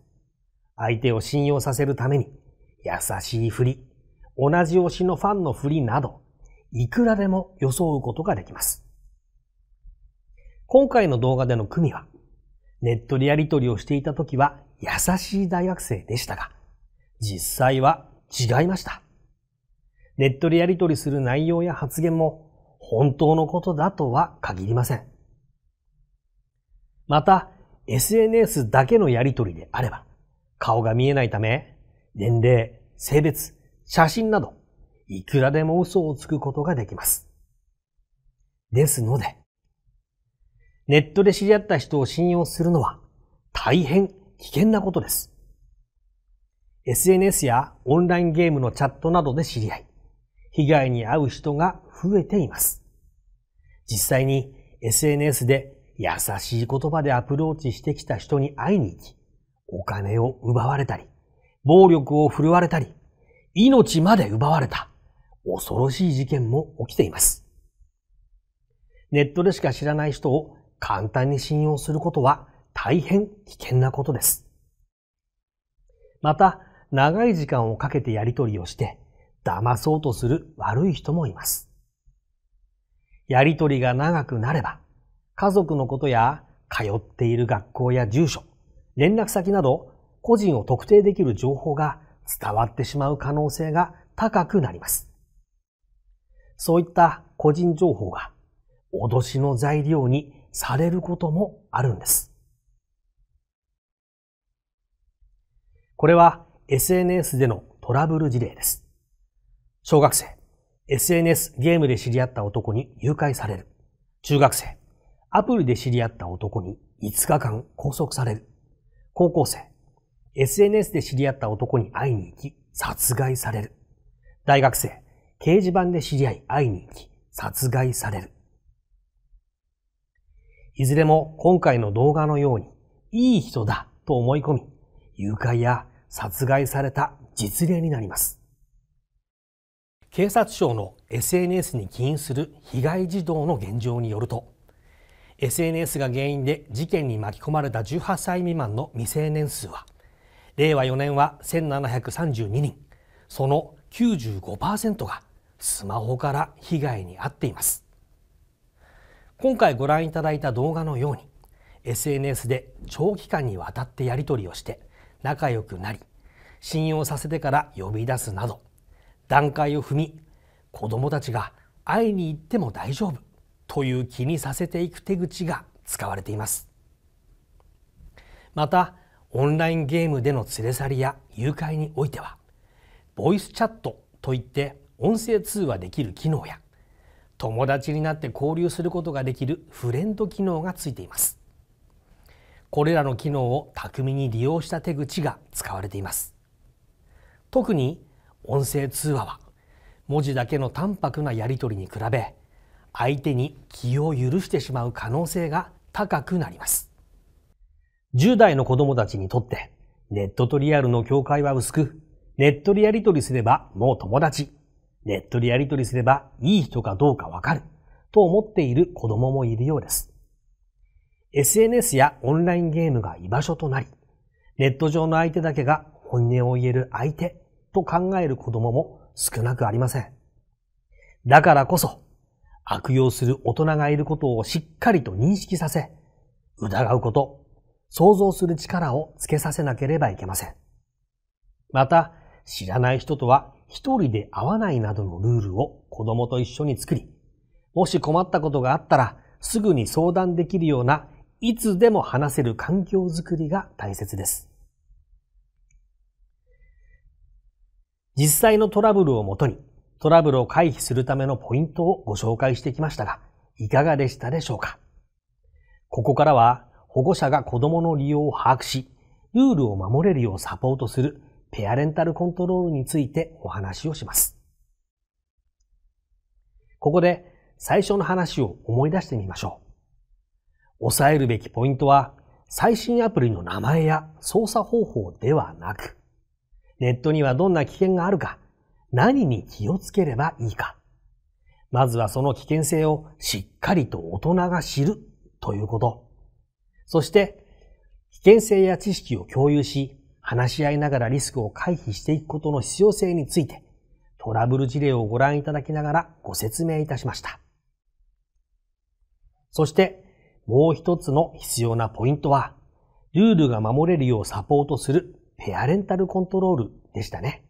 相手を信用させるために、優しいふり、同じ推しのファンのふりなど、いくらでも装うことができます。今回の動画での組は、ネットでやり取りをしていた時は優しい大学生でしたが、実際は違いました。ネットでやり取りする内容や発言も本当のことだとは限りません。また、SNS だけのやりとりであれば、顔が見えないため、年齢、性別、写真など、いくらでも嘘をつくことができます。ですので、ネットで知り合った人を信用するのは大変危険なことです。SNS やオンラインゲームのチャットなどで知り合い、被害に遭う人が増えています。実際に SNS で優しい言葉でアプローチしてきた人に会いに行き、お金を奪われたり、暴力を振るわれたり、命まで奪われた、恐ろしい事件も起きています。ネットでしか知らない人を簡単に信用することは大変危険なことです。また、長い時間をかけてやり取りをして、騙そうとする悪い人もいます。やりとりが長くなれば、家族のことや通っている学校や住所、連絡先など個人を特定できる情報が伝わってしまう可能性が高くなります。そういった個人情報が脅しの材料にされることもあるんです。これは SNS でのトラブル事例です。小学生、SNS ゲームで知り合った男に誘拐される。中学生、アプリで知り合った男に5日間拘束される。高校生。SNS で知り合った男に会いに行き、殺害される。大学生。掲示板で知り合い会いに行き、殺害される。いずれも今回の動画のように、いい人だと思い込み、誘拐や殺害された実例になります。警察庁の SNS に起因する被害児童の現状によると、SNS が原因で事件に巻き込まれた18歳未満の未成年数は令和4年は1732人その95%がスマホから被害に遭っています今回ご覧いただいた動画のように SNS で長期間にわたってやり取りをして仲良くなり信用させてから呼び出すなど段階を踏み子どもたちが会いに行っても大丈夫という気にさせていく手口が使われていますまたオンラインゲームでの連れ去りや誘拐においてはボイスチャットといって音声通話できる機能や友達になって交流することができるフレンド機能がついていますこれらの機能を巧みに利用した手口が使われています特に音声通話は文字だけの淡白なやり取りに比べ相手に気を許してしまう可能性が高くなります。10代の子供たちにとって、ネットとリアルの境界は薄く、ネットでやりとりすればもう友達、ネットでやりとりすればいい人かどうかわかる、と思っている子供もいるようです。SNS やオンラインゲームが居場所となり、ネット上の相手だけが本音を言える相手と考える子供も少なくありません。だからこそ悪用する大人がいることをしっかりと認識させ、疑うこと、想像する力をつけさせなければいけません。また、知らない人とは一人で会わないなどのルールを子供と一緒に作り、もし困ったことがあったらすぐに相談できるようないつでも話せる環境づくりが大切です。実際のトラブルをもとにトラブルを回避するためのポイントをご紹介してきましたが、いかがでしたでしょうかここからは保護者が子供の利用を把握し、ルールを守れるようサポートするペアレンタルコントロールについてお話をします。ここで最初の話を思い出してみましょう。抑えるべきポイントは、最新アプリの名前や操作方法ではなく、ネットにはどんな危険があるか、何に気をつければいいか。まずはその危険性をしっかりと大人が知るということ。そして、危険性や知識を共有し、話し合いながらリスクを回避していくことの必要性について、トラブル事例をご覧いただきながらご説明いたしました。そして、もう一つの必要なポイントは、ルールが守れるようサポートするペアレンタルコントロールでしたね。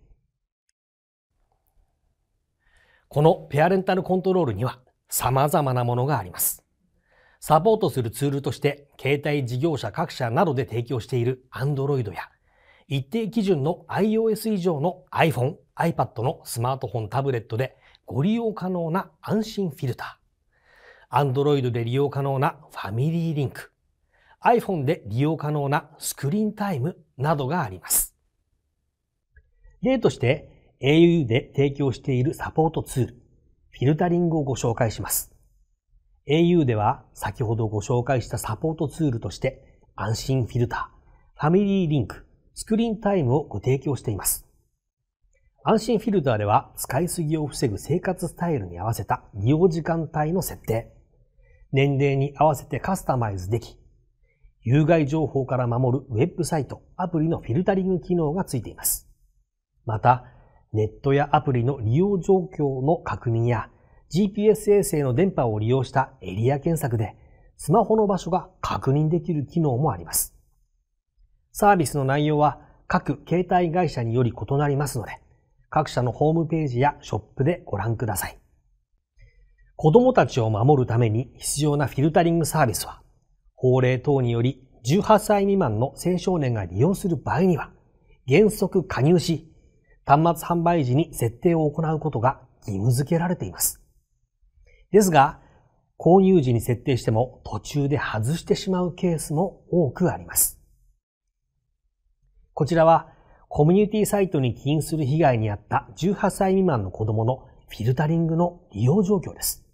このペアレンタルコントロールには様々なものがあります。サポートするツールとして、携帯事業者各社などで提供している Android や、一定基準の iOS 以上の iPhone、iPad のスマートフォン、タブレットでご利用可能な安心フィルター。Android で利用可能なファミリーリンク。iPhone で利用可能なスクリーンタイムなどがあります。例として au で提供しているサポートツール、フィルタリングをご紹介します。au では先ほどご紹介したサポートツールとして安心フィルター、ファミリーリンク、スクリーンタイムをご提供しています。安心フィルターでは使いすぎを防ぐ生活スタイルに合わせた利用時間帯の設定、年齢に合わせてカスタマイズでき、有害情報から守るウェブサイト、アプリのフィルタリング機能がついています。また、ネットやアプリの利用状況の確認や GPS 衛星の電波を利用したエリア検索でスマホの場所が確認できる機能もあります。サービスの内容は各携帯会社により異なりますので、各社のホームページやショップでご覧ください。子供たちを守るために必要なフィルタリングサービスは、法令等により18歳未満の青少年が利用する場合には、原則加入し、端末販売時に設定を行うことが義務付けられています。ですが、購入時に設定しても途中で外してしまうケースも多くあります。こちらはコミュニティサイトに起因する被害に遭った18歳未満の子供のフィルタリングの利用状況です。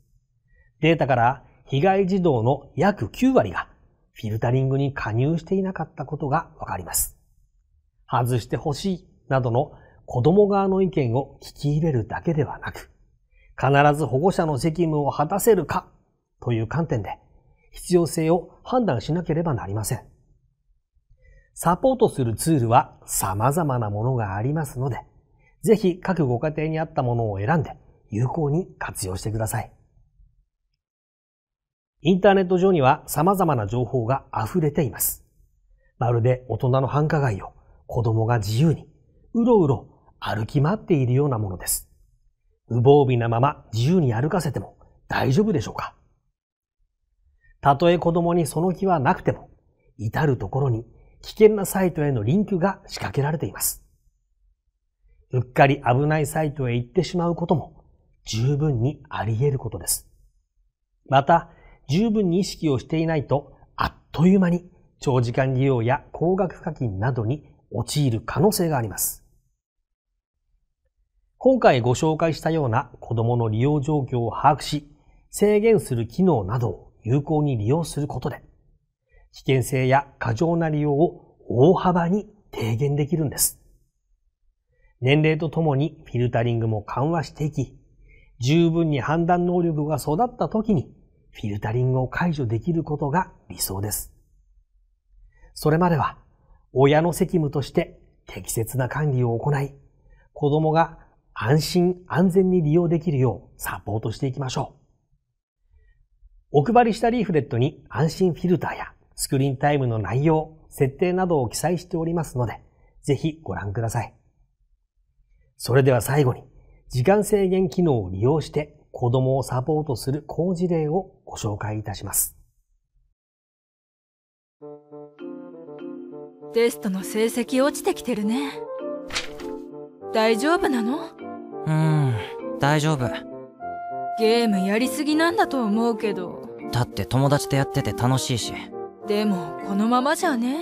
データから被害児童の約9割がフィルタリングに加入していなかったことがわかります。外してほしいなどの子供側の意見を聞き入れるだけではなく、必ず保護者の責務を果たせるかという観点で必要性を判断しなければなりません。サポートするツールは様々なものがありますので、ぜひ各ご家庭に合ったものを選んで有効に活用してください。インターネット上には様々な情報が溢れています。まるで大人の繁華街を子供が自由にうろうろ歩き回っているようなものです。無防備なまま自由に歩かせても大丈夫でしょうかたとえ子供にその気はなくても、至るところに危険なサイトへのリンクが仕掛けられています。うっかり危ないサイトへ行ってしまうことも十分にあり得ることです。また、十分に意識をしていないと、あっという間に長時間利用や高額課金などに陥る可能性があります。今回ご紹介したような子供の利用状況を把握し、制限する機能などを有効に利用することで、危険性や過剰な利用を大幅に低減できるんです。年齢とともにフィルタリングも緩和していき、十分に判断能力が育った時にフィルタリングを解除できることが理想です。それまでは親の責務として適切な管理を行い、子供が安心安全に利用できるようサポートしていきましょう。お配りしたリーフレットに安心フィルターやスクリーンタイムの内容、設定などを記載しておりますので、ぜひご覧ください。それでは最後に、時間制限機能を利用して子供をサポートする工事例をご紹介いたします。テストの成績落ちてきてるね。大丈夫なのうん大丈夫ゲームやりすぎなんだと思うけどだって友達とやってて楽しいしでもこのままじゃね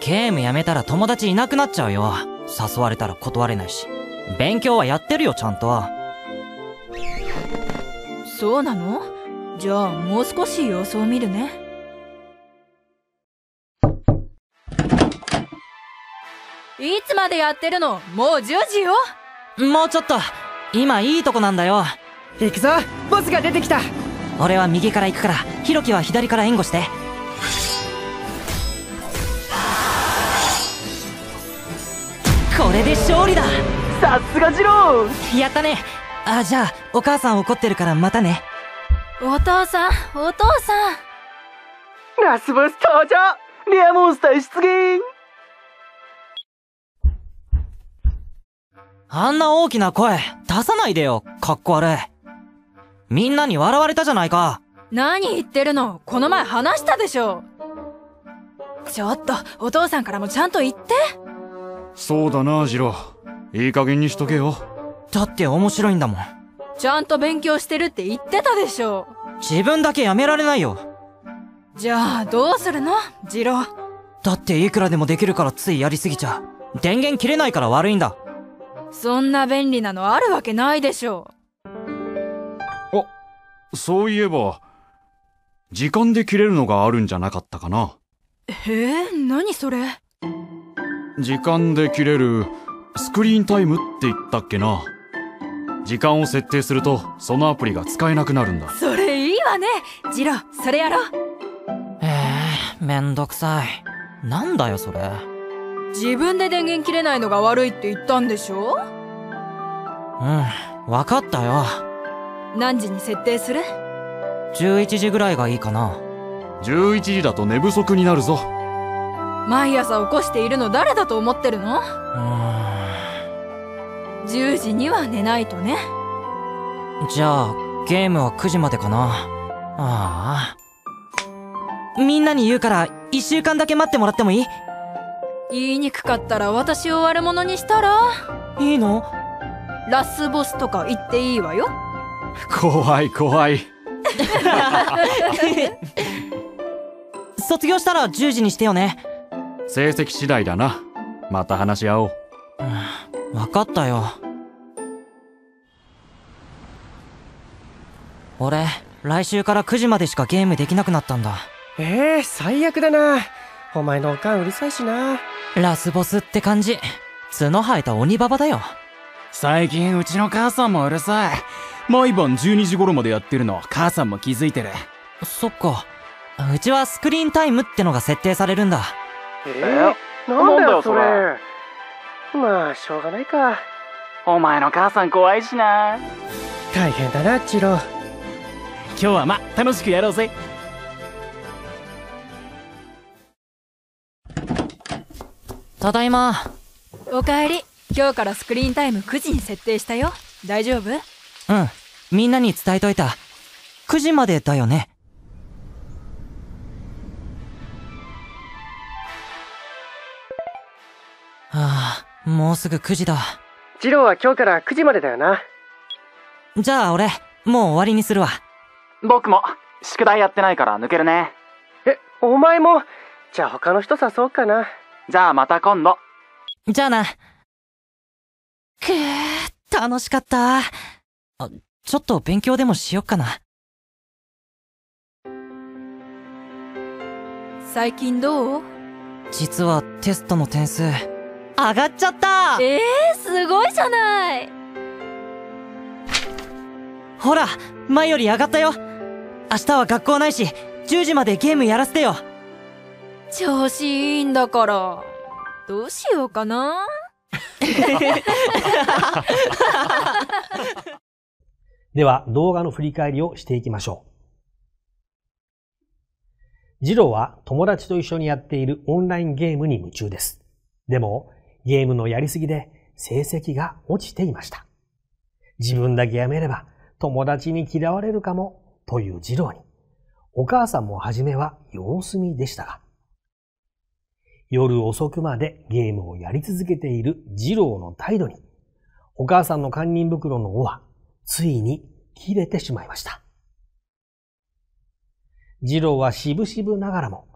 ゲームやめたら友達いなくなっちゃうよ誘われたら断れないし勉強はやってるよちゃんとそうなのじゃあもう少し様子を見るねいつまでやってるのもう10時よもうちょっと今いいとこなんだよ行くぞボスが出てきた俺は右から行くからヒロキは左から援護してこれで勝利ださすが次郎やったねあじゃあお母さん怒ってるからまたねお父さんお父さんラスボス登場レアモンスター出現あんな大きな声、出さないでよ、かっこ悪い。みんなに笑われたじゃないか。何言ってるのこの前話したでしょちょっと、お父さんからもちゃんと言って。そうだな、ジロ。いい加減にしとけよ。だって面白いんだもん。ちゃんと勉強してるって言ってたでしょ。自分だけやめられないよ。じゃあ、どうするのジロ。だっていくらでもできるからついやりすぎちゃう。電源切れないから悪いんだ。そんな便利なのあるわけないでしょあそういえば時間で切れるのがあるんじゃなかったかなへえ何それ時間で切れるスクリーンタイムって言ったっけな時間を設定するとそのアプリが使えなくなるんだそれいいわねジロそれやろうえー、めんどくさいなんだよそれ自分で電源切れないのが悪いって言ったんでしょうん分かったよ何時に設定する11時ぐらいがいいかな11時だと寝不足になるぞ毎朝起こしているの誰だと思ってるのうん10時には寝ないとねじゃあゲームは9時までかなああみんなに言うから1週間だけ待ってもらってもいい言いにくかったら私を悪者にしたらいいのラスボスとか言っていいわよ怖い怖い 卒業したら10時にしてよね成績次第だなまた話し合おう、分かったよ俺来週から9時までしかゲームできなくなったんだえー、最悪だなお前のおかんうるさいしな。ラスボスって感じ。角生えた鬼ババだよ。最近うちの母さんもうるさい。毎晩12時頃までやってるの母さんも気づいてる。そっか。うちはスクリーンタイムってのが設定されるんだ。えー、なんだよそれ。まあ、しょうがないか。お前の母さん怖いしな。大変だな、チロ。今日はま、楽しくやろうぜ。ただいまおかえり今日からスクリーンタイム9時に設定したよ大丈夫うんみんなに伝えといた9時までだよねはあもうすぐ9時だロ郎は今日から9時までだよなじゃあ俺もう終わりにするわ僕も宿題やってないから抜けるねえお前もじゃあ他の人誘おうかなじゃあまた今度。じゃあな。くぅ、楽しかった。あ、ちょっと勉強でもしよっかな。最近どう実はテストの点数、上がっちゃったええー、すごいじゃないほら、前より上がったよ明日は学校ないし、10時までゲームやらせてよ調子いいんだから。どうしようかな。では動画の振り返りをしていきましょう。ジローは友達と一緒にやっているオンラインゲームに夢中です。でもゲームのやりすぎで成績が落ちていました。自分だけやめれば友達に嫌われるかもというジローに、お母さんも初めは様子見でしたが、夜遅くまでゲームをやり続けている次郎の態度に、お母さんの堪忍袋の尾は、ついに切れてしまいました。次郎は渋々ながらも、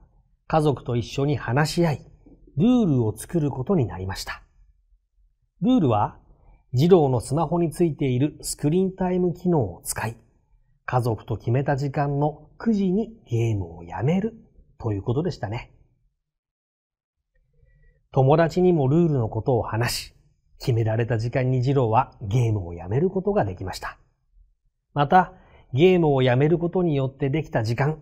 家族と一緒に話し合い、ルールを作ることになりました。ルールは、児童のスマホについているスクリーンタイム機能を使い、家族と決めた時間の9時にゲームをやめるということでしたね。友達にもルールのことを話し、決められた時間に次郎はゲームをやめることができました。また、ゲームをやめることによってできた時間、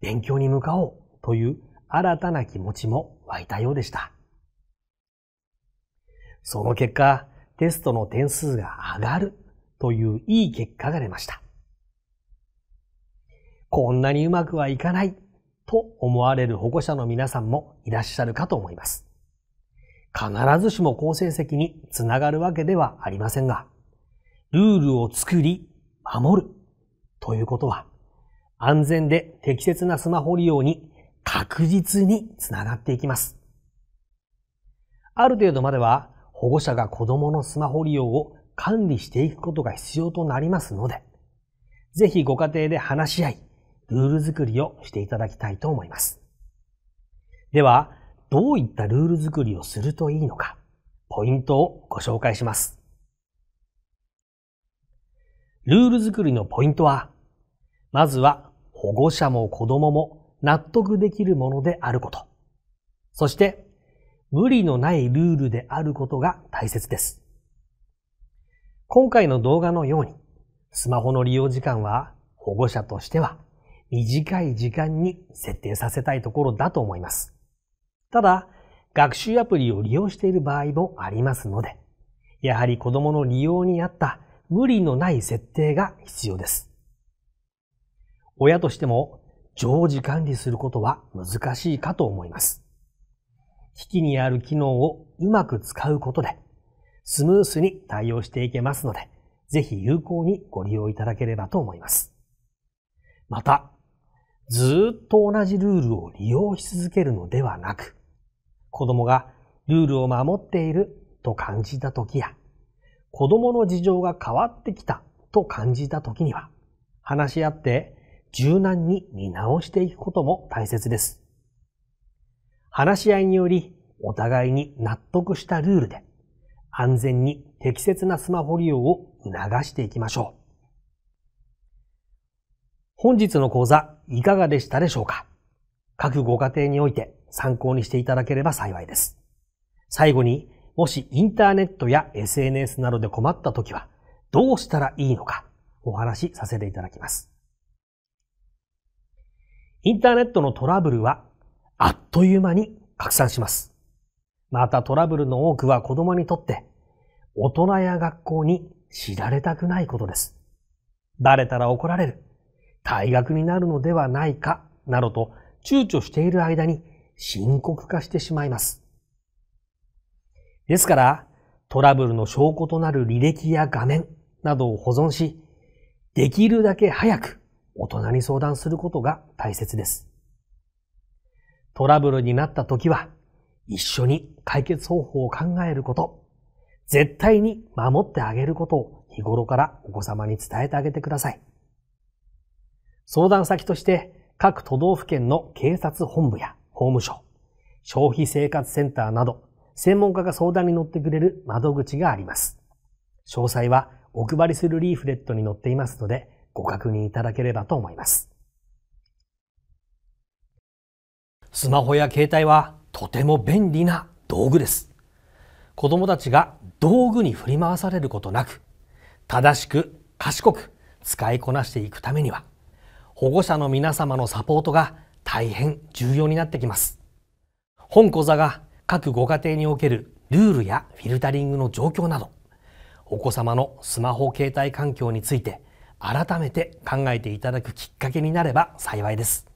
勉強に向かおうという新たな気持ちも湧いたようでした。その結果、テストの点数が上がるといういい結果が出ました。こんなにうまくはいかないと思われる保護者の皆さんもいらっしゃるかと思います。必ずしも好成績につながるわけではありませんが、ルールを作り、守るということは、安全で適切なスマホ利用に確実につながっていきます。ある程度までは保護者が子供のスマホ利用を管理していくことが必要となりますので、ぜひご家庭で話し合い、ルール作りをしていただきたいと思います。では、どういったルール作りをするといいのか、ポイントをご紹介します。ルール作りのポイントは、まずは保護者も子供も納得できるものであること。そして、無理のないルールであることが大切です。今回の動画のように、スマホの利用時間は保護者としては短い時間に設定させたいところだと思います。ただ、学習アプリを利用している場合もありますので、やはり子供の利用に合った無理のない設定が必要です。親としても常時管理することは難しいかと思います。機器にある機能をうまく使うことで、スムースに対応していけますので、ぜひ有効にご利用いただければと思います。また、ずっと同じルールを利用し続けるのではなく、子供がルールを守っていると感じた時や、子供の事情が変わってきたと感じた時には、話し合って柔軟に見直していくことも大切です。話し合いにより、お互いに納得したルールで、安全に適切なスマホ利用を促していきましょう。本日の講座いかがでしたでしょうか各ご家庭において参考にしていただければ幸いです。最後に、もしインターネットや SNS などで困った時は、どうしたらいいのかお話しさせていただきます。インターネットのトラブルは、あっという間に拡散します。またトラブルの多くは子供にとって、大人や学校に知られたくないことです。バレたら怒られる。退学になるのではないか、などと躊躇している間に深刻化してしまいます。ですから、トラブルの証拠となる履歴や画面などを保存し、できるだけ早く大人に相談することが大切です。トラブルになった時は、一緒に解決方法を考えること、絶対に守ってあげることを日頃からお子様に伝えてあげてください。相談先として各都道府県の警察本部や法務省、消費生活センターなど、専門家が相談に乗ってくれる窓口があります。詳細はお配りするリーフレットに載っていますので、ご確認いただければと思います。スマホや携帯はとても便利な道具です。子供たちが道具に振り回されることなく、正しく賢く使いこなしていくためには、保護者の皆様のサポートが大変重要になってきます。本講座が各ご家庭におけるルールやフィルタリングの状況など、お子様のスマホ携帯環境について改めて考えていただくきっかけになれば幸いです。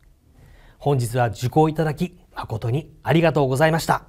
本日は受講いただき誠にありがとうございました。